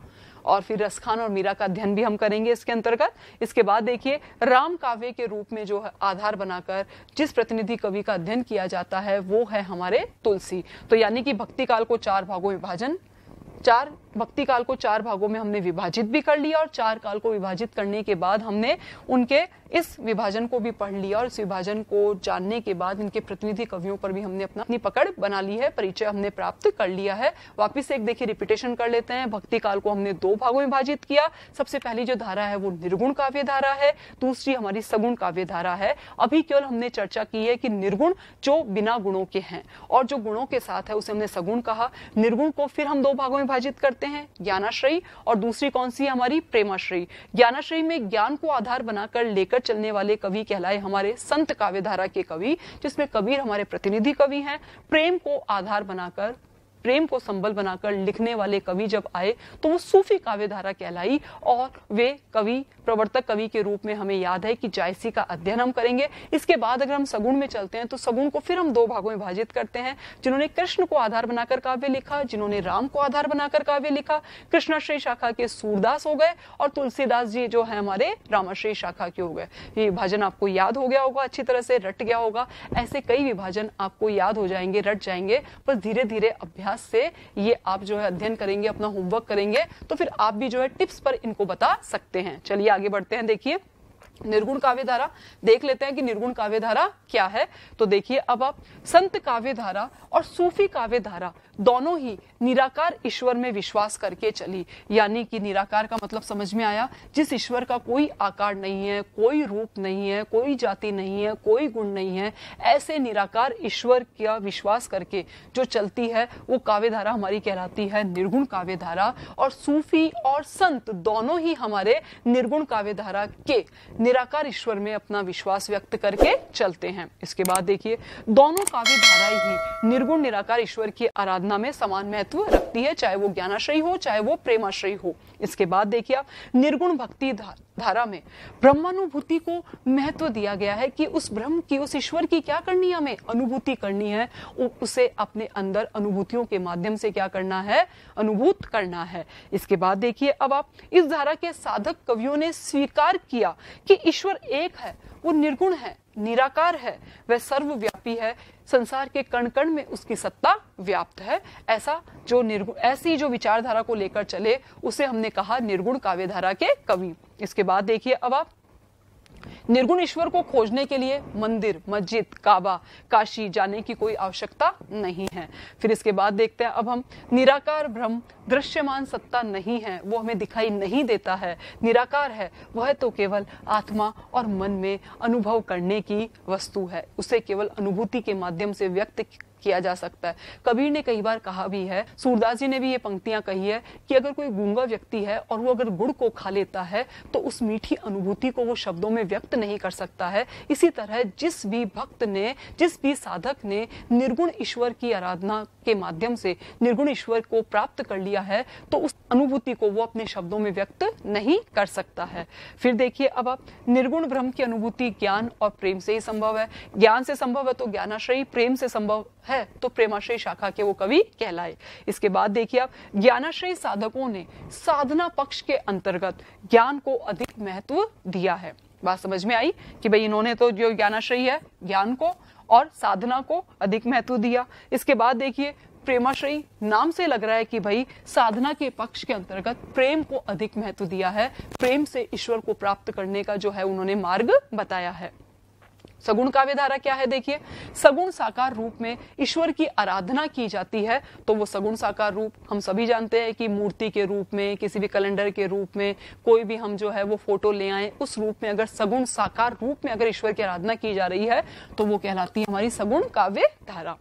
और फिर रसखान और मीरा का अध्ययन भी हम करेंगे इसके अंतर्गत इसके बाद देखिए राम काव्य के रूप में जो आधार बनाकर जिस प्रतिनिधि कवि का अध्ययन किया जाता है वो है हमारे तुलसी तो यानी कि भक्ति काल को चार भागों में विभाजन चार भक्ति काल को चार भागों में हमने विभाजित भी कर लिया और चार काल को विभाजित करने के बाद हमने उनके इस विभाजन को भी पढ़ लिया और इस विभाजन को जानने के बाद इनके प्रतिनिधि कवियों पर भी हमने अपना अपनी पकड़ बना ली है परिचय हमने प्राप्त कर लिया है वापिस एक देखिए रिपीटेशन कर लेते हैं भक्ति काल को हमने दो भागों में विभाजित किया सबसे पहली जो धारा है वो निर्गुण काव्य धारा है दूसरी हमारी सगुण काव्य धारा है अभी केवल हमने चर्चा की है कि निर्गुण जो बिना गुणों के हैं और जो गुणों के साथ है उसे हमने सगुण कहा निर्गुण को फिर हम दो भागों में विभाजित करते सकते हैं ज्ञानाश्रयी और दूसरी कौन सी है हमारी प्रेमाश्रयी ज्ञानाश्रयी में ज्ञान को आधार बनाकर लेकर चलने वाले कवि कहलाए हमारे संत काव्यधारा के कवि जिसमें कबीर हमारे प्रतिनिधि कवि हैं प्रेम को आधार बनाकर प्रेम को संबल बनाकर लिखने वाले कवि जब आए तो वो सूफी काव्यधारा कहलाई और वे कवि प्रवर्तक कवि के रूप में हमें याद है कि जायसी का अध्ययन हम करेंगे इसके बाद अगर हम सगुण में चलते हैं तो सगुण को फिर हम दो भागों में विभाजित करते हैं जिन्होंने कृष्ण को आधार बनाकर काव्य लिखा जिन्होंने राम को आधार बनाकर काव्य लिखा कृष्णाश्री शाखा के सूरदास हो गए और तुलसीदास जी जो है हमारे रामाश्री शाखा के हो गए ये विभाजन आपको याद हो गया होगा अच्छी तरह से रट गया होगा ऐसे कई विभाजन आपको याद हो जाएंगे रट जाएंगे बस धीरे धीरे अभ्यास से ये आप जो है अध्ययन करेंगे अपना होमवर्क करेंगे तो फिर आप भी जो है टिप्स पर इनको बता सकते हैं चलिए आगे बढ़ते हैं देखिए निर्गुण काव्य धारा देख लेते हैं कि निर्गुण काव्य धारा क्या है तो देखिए अब आप संत काव्य धारा और सूफी काव्य धारा दोनों ही निराकार ईश्वर में विश्वास करके चली यानी कि निराकार का मतलब समझ में आया जिस ईश्वर का कोई आकार नहीं है कोई रूप नहीं है कोई जाति नहीं है कोई गुण नहीं है ऐसे निराकार ईश्वर का विश्वास करके जो चलती है वो काव्य धारा हमारी कहलाती है निर्गुण काव्य धारा और सूफी और संत दोनों ही हमारे निर्गुण काव्य धारा के निराकार ईश्वर में अपना विश्वास व्यक्त करके चलते हैं इसके बाद देखिए दोनों काव्य धाराएं ही निर्गुण निराकार ईश्वर की आराधना में समान महत्व रखती है चाहे वो ज्ञानाश्रय हो चाहे वो प्रेमाश्रय हो इसके बाद देखिए आप निर्गुण भक्ति धारा में ब्रह्मानुभूति को महत्व दिया गया है कि उस ब्रह्म की उस ईश्वर की क्या करनी है हमें अनुभूति करनी है उसे अपने अंदर अनुभूतियों के माध्यम से क्या करना है अनुभूत करना है इसके बाद देखिए अब आप इस धारा के साधक कवियों ने स्वीकार किया कि क्योंकि ईश्वर एक है वो निर्गुण है निराकार है वह सर्वव्यापी है संसार के कण कण में उसकी सत्ता व्याप्त है ऐसा जो निर्गुण ऐसी जो विचारधारा को लेकर चले उसे हमने कहा निर्गुण काव्यधारा के कवि इसके बाद देखिए अब आप निर्गुण ईश्वर को खोजने के लिए मंदिर मस्जिद काबा काशी जाने की कोई आवश्यकता नहीं है फिर इसके बाद देखते हैं अब हम निराकार ब्रह्म दृश्यमान सत्ता नहीं है वो हमें दिखाई नहीं देता है निराकार है वह तो केवल आत्मा और मन में अनुभव करने की वस्तु है उसे केवल अनुभूति के माध्यम से व्यक्त किया जा सकता है कबीर ने कई बार कहा भी है सूरदास जी ने भी ये पंक्तियां कही है कि अगर कोई गूंगा व्यक्ति है और वो अगर गुड़ को खा लेता है तो उस मीठी अनुभूति को वो शब्दों में व्यक्त नहीं कर सकता है इसी तरह जिस भी भक्त ने जिस भी साधक ने निर्गुण ईश्वर की आराधना के माध्यम से निर्गुण ईश्वर को प्राप्त कर लिया है तो उस अनुभूति को वो अपने शब्दों में व्यक्त नहीं कर सकता है फिर देखिए अब आप निर्गुण ब्रह्म की अनुभूति ज्ञान और प्रेम से ही संभव है ज्ञान से संभव है तो ज्ञानाश्रय प्रेम से संभव है है तो प्रेमाश्रय शाखा के वो कवि कहलाए इसके बाद देखिए आप ज्ञानाश्रय साधकों ने साधना पक्ष के अंतर्गत ज्ञान को अधिक महत्व दिया है बात समझ में आई कि भाई इन्होंने तो जो ज्ञानाश्रय है ज्ञान को और साधना को अधिक महत्व दिया इसके बाद देखिए प्रेमाश्री नाम से लग रहा है कि भाई साधना के पक्ष के अंतर्गत प्रेम को अधिक महत्व दिया है प्रेम से ईश्वर को प्राप्त करने का जो है उन्होंने मार्ग बताया है सगुण काव्य धारा क्या है देखिए सगुण साकार रूप में ईश्वर की आराधना की जाती है तो वो सगुण साकार रूप हम सभी जानते हैं कि मूर्ति के रूप में किसी भी कैलेंडर के रूप में कोई भी हम जो है वो फोटो ले आए उस रूप में अगर सगुण साकार रूप में अगर ईश्वर की आराधना की जा रही है तो वो कहलाती है हमारी सगुण काव्य धारा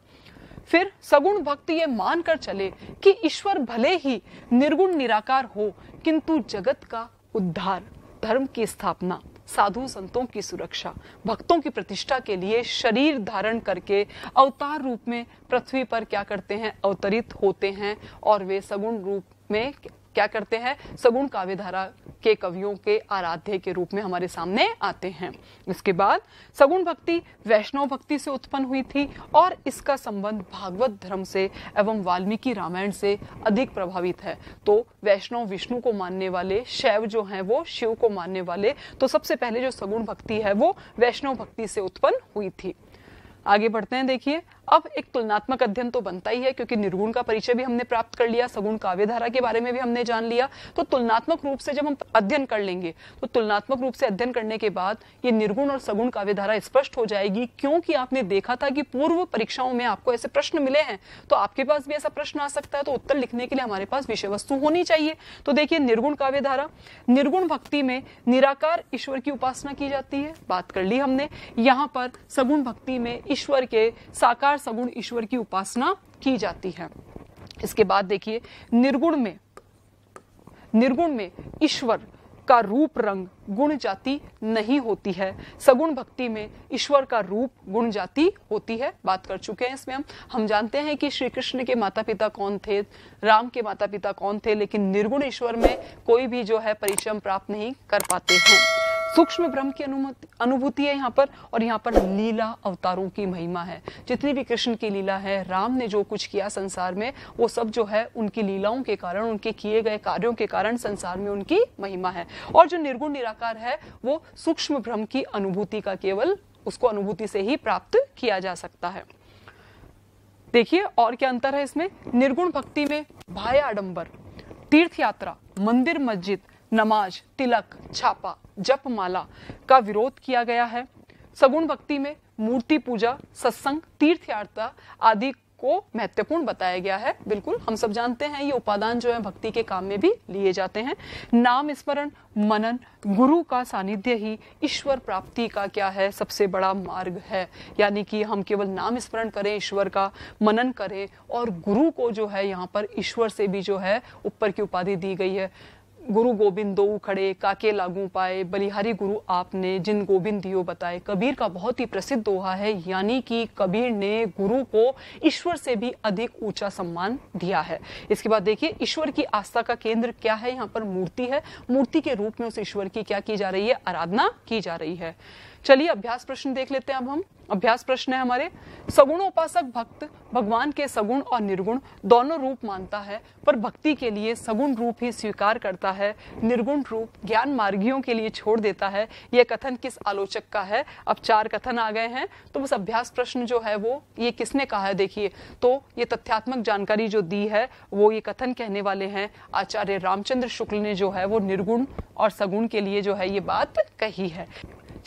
फिर सगुण भक्त ये मानकर चले कि ईश्वर भले ही निर्गुण निराकार हो किंतु जगत का उद्धार धर्म की स्थापना साधु संतों की सुरक्षा भक्तों की प्रतिष्ठा के लिए शरीर धारण करके अवतार रूप में पृथ्वी पर क्या करते हैं अवतरित होते हैं और वे सगुण रूप में क्या करते हैं सगुण काव्य धारा के कवियों के आराध्य के रूप में हमारे सामने आते हैं इसके बाद सगुण भक्ति वैष्णव भक्ति से उत्पन्न हुई थी और इसका संबंध भागवत धर्म से एवं वाल्मीकि रामायण से अधिक प्रभावित है तो वैष्णव विष्णु को मानने वाले शैव जो हैं वो शिव को मानने वाले तो सबसे पहले जो सगुण भक्ति है वो वैष्णव भक्ति से उत्पन्न हुई थी आगे बढ़ते हैं देखिए अब एक तुलनात्मक अध्ययन तो बनता ही है क्योंकि निर्गुण का परिचय भी हमने प्राप्त कर लिया सगुण काव्यधारा के बारे में भी हमने जान लिया तो तुलनात्मक रूप से जब हम अध्ययन कर लेंगे तो तुलनात्मक रूप से अध्ययन करने के बाद ये निर्गुण और सगुण काव्यधारा स्पष्ट हो जाएगी क्योंकि आपने देखा था कि पूर्व परीक्षाओं में आपको ऐसे प्रश्न मिले हैं तो आपके पास भी ऐसा प्रश्न आ सकता है तो उत्तर लिखने के लिए हमारे पास विषय वस्तु होनी चाहिए तो देखिए निर्गुण काव्यधारा निर्गुण भक्ति में निराकार ईश्वर की उपासना की जाती है बात कर ली हमने यहाँ पर सगुण भक्ति में ईश्वर के साकार निर्विकार सगुण ईश्वर की उपासना की जाती है इसके बाद देखिए निर्गुण में निर्गुण में ईश्वर का रूप रंग गुण जाति नहीं होती है सगुण भक्ति में ईश्वर का रूप गुण जाति होती है बात कर चुके हैं इसमें हम हम जानते हैं कि श्री कृष्ण के माता पिता कौन थे राम के माता पिता कौन थे लेकिन निर्गुण ईश्वर में कोई भी जो है परिचय प्राप्त नहीं कर पाते हैं सूक्ष्म ब्रह्म की अनुमति अनुभूति है यहाँ पर और यहाँ पर लीला अवतारों की महिमा है जितनी भी कृष्ण की लीला है राम ने जो कुछ किया संसार में वो सब जो है उनकी लीलाओं के कारण उनके किए गए कार्यों के कारण संसार में उनकी महिमा है और जो निर्गुण निरा निराकार है वो सूक्ष्म भ्रम की अनुभूति का केवल उसको अनुभूति से ही प्राप्त किया जा सकता है देखिए और क्या अंतर है इसमें निर्गुण भक्ति में भाई आडंबर तीर्थ यात्रा मंदिर मस्जिद नमाज तिलक छापा जप माला का विरोध किया गया है सगुण भक्ति में मूर्ति पूजा सत्संग तीर्थ यात्रा आदि को महत्वपूर्ण बताया गया है बिल्कुल हम सब जानते हैं ये उपादान जो है भक्ति के काम में भी लिए जाते हैं नाम स्मरण मनन गुरु का सानिध्य ही ईश्वर प्राप्ति का क्या है सबसे बड़ा मार्ग है यानी कि हम केवल नाम स्मरण करें ईश्वर का मनन करें और गुरु को जो है यहाँ पर ईश्वर से भी जो है ऊपर की उपाधि दी गई है गुरु दो खड़े काके लागू पाए बलिहारी गुरु आपने जिन दियो बताए कबीर का बहुत ही प्रसिद्ध दोहा है यानी कि कबीर ने गुरु को ईश्वर से भी अधिक ऊंचा सम्मान दिया है इसके बाद देखिए ईश्वर की आस्था का केंद्र क्या है यहाँ पर मूर्ति है मूर्ति के रूप में उस ईश्वर की क्या की जा रही है आराधना की जा रही है चलिए अभ्यास प्रश्न देख लेते हैं अब हम अभ्यास प्रश्न है हमारे सगुण उपासक भक्त भगवान के सगुण और निर्गुण दोनों रूप मानता है पर भक्ति के लिए सगुण रूप ही स्वीकार करता है निर्गुण रूप ज्ञान मार्गियों के लिए छोड़ देता है यह कथन किस आलोचक का है अब चार कथन आ गए हैं तो बस अभ्यास प्रश्न जो है वो ये किसने कहा है देखिए तो ये तथ्यात्मक जानकारी जो दी है वो ये कथन कहने वाले हैं आचार्य रामचंद्र शुक्ल ने जो है वो निर्गुण और सगुण के लिए जो है ये बात कही है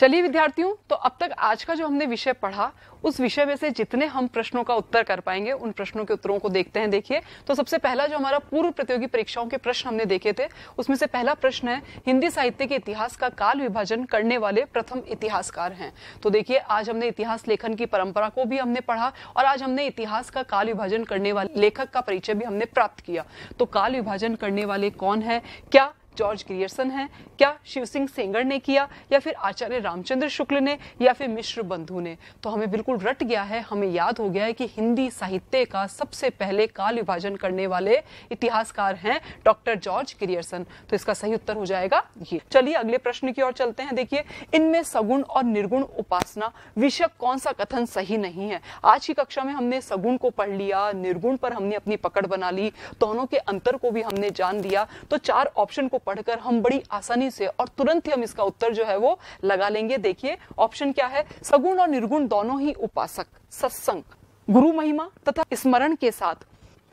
चलिए विद्यार्थियों तो अब तक आज का जो हमने विषय पढ़ा उस विषय में से जितने हम प्रश्नों का उत्तर कर पाएंगे उन प्रश्नों के उत्तरों को देखते हैं देखिए तो सबसे पहला जो हमारा पूर्व प्रतियोगी परीक्षाओं के प्रश्न हमने देखे थे उसमें से पहला प्रश्न है हिंदी साहित्य के इतिहास का काल विभाजन करने वाले प्रथम इतिहासकार हैं तो देखिए आज हमने इतिहास लेखन की परंपरा को भी हमने पढ़ा और आज हमने इतिहास का काल विभाजन करने वाले लेखक का परिचय भी हमने प्राप्त किया तो काल विभाजन करने वाले कौन है क्या जॉर्ज ग्रियर्सन है क्या शिव सिंह सेंगर ने किया या फिर आचार्य रामचंद्र शुक्ल ने या फिर मिश्र बंधु ने तो हमें बिल्कुल रट गया है हमें याद हो गया है कि हिंदी साहित्य का सबसे पहले काल विभाजन करने वाले इतिहासकार हैं डॉक्टर जॉर्ज ग्रियर्सन तो इसका सही उत्तर हो जाएगा ये चलिए अगले प्रश्न की ओर चलते हैं देखिए इनमें सगुण और निर्गुण उपासना विषय कौन सा कथन सही नहीं है आज की कक्षा में हमने सगुण को पढ़ लिया निर्गुण पर हमने अपनी पकड़ बना ली दोनों के अंतर को भी हमने जान लिया तो चार ऑप्शन को पढ़कर हम बड़ी आसानी से और तुरंत ही हम इसका उत्तर जो है वो लगा लेंगे देखिए ऑप्शन क्या है सगुण और निर्गुण दोनों ही उपासक सत्संग गुरु महिमा तथा स्मरण के साथ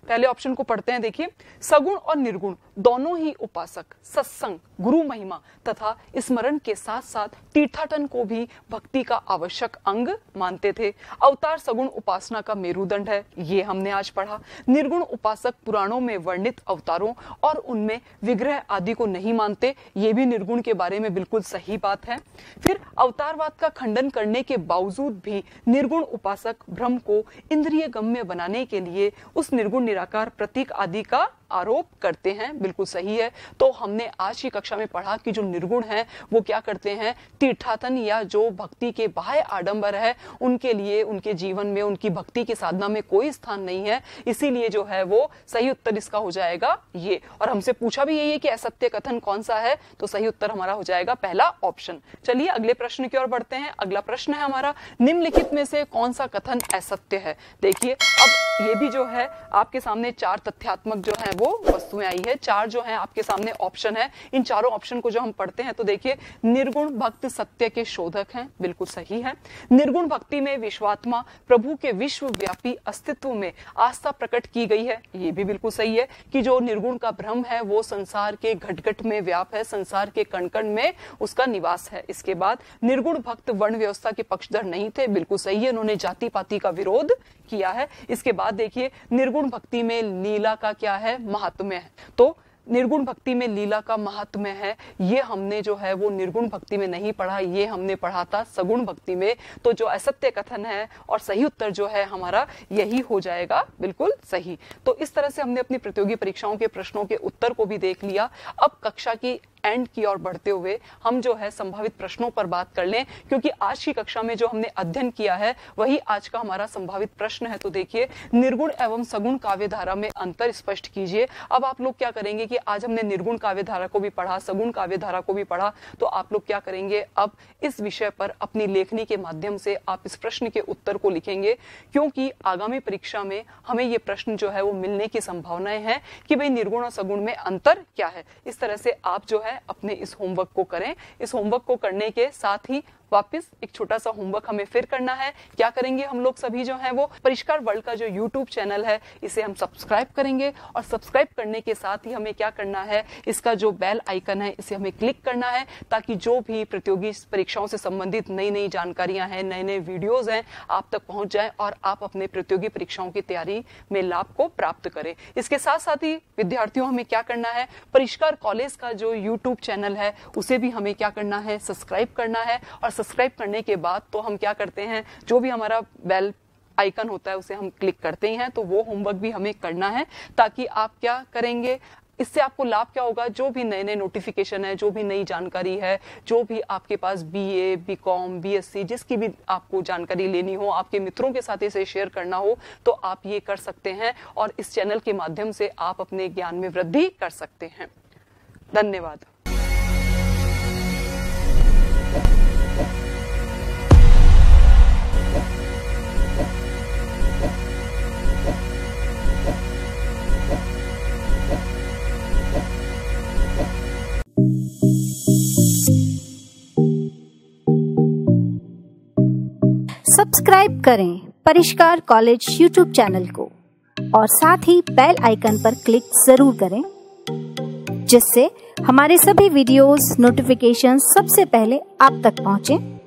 पहले ऑप्शन को पढ़ते हैं देखिए सगुण और निर्गुण दोनों ही उपासक सत्संग गुरु महिमा तथा स्मरण के साथ साथ तीर्थाटन को भी भक्ति का आवश्यक अंग मानते थे अवतार सगुण उपासना का मेरुदंड है ये हमने आज पढ़ा निर्गुण उपासक पुराणों में वर्णित अवतारों और उनमें विग्रह आदि को नहीं मानते ये भी निर्गुण के बारे में बिल्कुल सही बात है फिर अवतारवाद का खंडन करने के बावजूद भी निर्गुण उपासक भ्रम को इंद्रिय गम्य बनाने के लिए उस निर्गुण निराकार प्रतीक आदि का आरोप करते हैं बिल्कुल सही है तो हमने आज की कक्षा में पढ़ा कि जो निर्गुण हैं वो क्या करते हैं तीर्थाथन या जो भक्ति के बाह्य आडंबर है उनके लिए उनके जीवन में उनकी भक्ति की साधना में कोई स्थान नहीं है इसीलिए जो है वो सही उत्तर इसका हो जाएगा ये और हमसे पूछा भी यही है कि असत्य कथन कौन सा है तो सही उत्तर हमारा हो जाएगा पहला ऑप्शन चलिए अगले प्रश्न की ओर बढ़ते हैं अगला प्रश्न है हमारा निम्नलिखित में से कौन सा कथन असत्य है देखिए अब ये भी जो है आपके सामने चार तथ्यात्मक जो है वो वो वस्तुएं आई है चार जो है आपके सामने ऑप्शन है इन चारों ऑप्शन को जो हम पढ़ते हैं तो देखिए निर्गुण भक्त सत्य के शोधक हैं बिल्कुल सही है निर्गुण भक्ति में विश्वात्मा प्रभु के विश्वव्यापी अस्तित्व में आस्था प्रकट की गई है ये भी बिल्कुल सही है कि जो निर्गुण का भ्रम है वो संसार के घटघट में व्याप है संसार के कणकण में उसका निवास है इसके बाद निर्गुण भक्त वर्ण व्यवस्था के पक्षधर नहीं थे बिल्कुल सही है उन्होंने जाति पाति का विरोध किया है इसके बाद देखिए निर्गुण भक्ति में लीला का क्या है महात्म है तो निर्गुण भक्ति में लीला का महत्व है ये हमने जो है वो निर्गुण भक्ति में नहीं पढ़ा ये हमने पढ़ा था सगुण भक्ति में तो जो असत्य कथन है और सही उत्तर जो है हमारा यही हो जाएगा बिल्कुल सही तो इस तरह से हमने अपनी प्रतियोगी परीक्षाओं के प्रश्नों के उत्तर को भी देख लिया अब कक्षा की एंड की ओर बढ़ते हुए हम जो है संभावित प्रश्नों पर बात कर लें क्योंकि आज की कक्षा में जो हमने अध्ययन किया है वही आज का हमारा संभावित प्रश्न है तो देखिए निर्गुण एवं सगुण काव्य धारा में अंतर स्पष्ट कीजिए अब आप लोग क्या करेंगे कि आज हमने निर्गुण काव्य धारा को भी पढ़ा सगुण काव्य धारा को भी पढ़ा तो आप लोग क्या करेंगे अब इस विषय पर अपनी लेखनी के माध्यम से आप इस प्रश्न के उत्तर को लिखेंगे क्योंकि आगामी परीक्षा में हमें ये प्रश्न जो है वो मिलने की संभावनाएं हैं कि भाई निर्गुण और सगुण में अंतर क्या है इस तरह से आप जो है है अपने इस होमवर्क को करें इस होमवर्क को करने के साथ ही वापस एक छोटा सा होमवर्क हमें फिर करना है क्या करेंगे हम लोग सभी जो है वो परिष्कार वर्ल्ड का जो यूट्यूब चैनल है इसे हम सब्सक्राइब करेंगे और सब्सक्राइब करने के साथ ही हमें क्या करना है इसका जो बेल आइकन है इसे हमें क्लिक करना है ताकि जो भी प्रतियोगी परीक्षाओं से संबंधित नई नई जानकारियां हैं नए नए वीडियोज हैं आप तक पहुंच जाए और आप अपने प्रतियोगी परीक्षाओं की तैयारी में लाभ को प्राप्त करें इसके साथ साथ ही विद्यार्थियों हमें क्या करना है परिष्कार कॉलेज का जो यूट्यूब चैनल है उसे भी हमें क्या करना है सब्सक्राइब करना है और सब्सक्राइब करने के बाद तो हम क्या करते हैं जो भी हमारा बेल आइकन होता है उसे हम क्लिक करते ही हैं तो वो होमवर्क भी हमें करना है ताकि आप क्या करेंगे इससे आपको लाभ क्या होगा जो भी नए नए नोटिफिकेशन है जो भी नई जानकारी है जो भी आपके पास B A B com B S C जिसकी भी आपको जानकारी लेनी हो आपके मित्रों के साथ इसे शेयर करना हो तो आप ये कर सकते हैं और इस चैनल के माध्यम से आप अपने ज्ञान में वृद्धि कर सकते हैं धन्यवाद सब्सक्राइब करें परिष्कार कॉलेज यूट्यूब चैनल को और साथ ही बेल आइकन पर क्लिक जरूर करें जिससे हमारे सभी वीडियोस नोटिफिकेशन सबसे पहले आप तक पहुंचे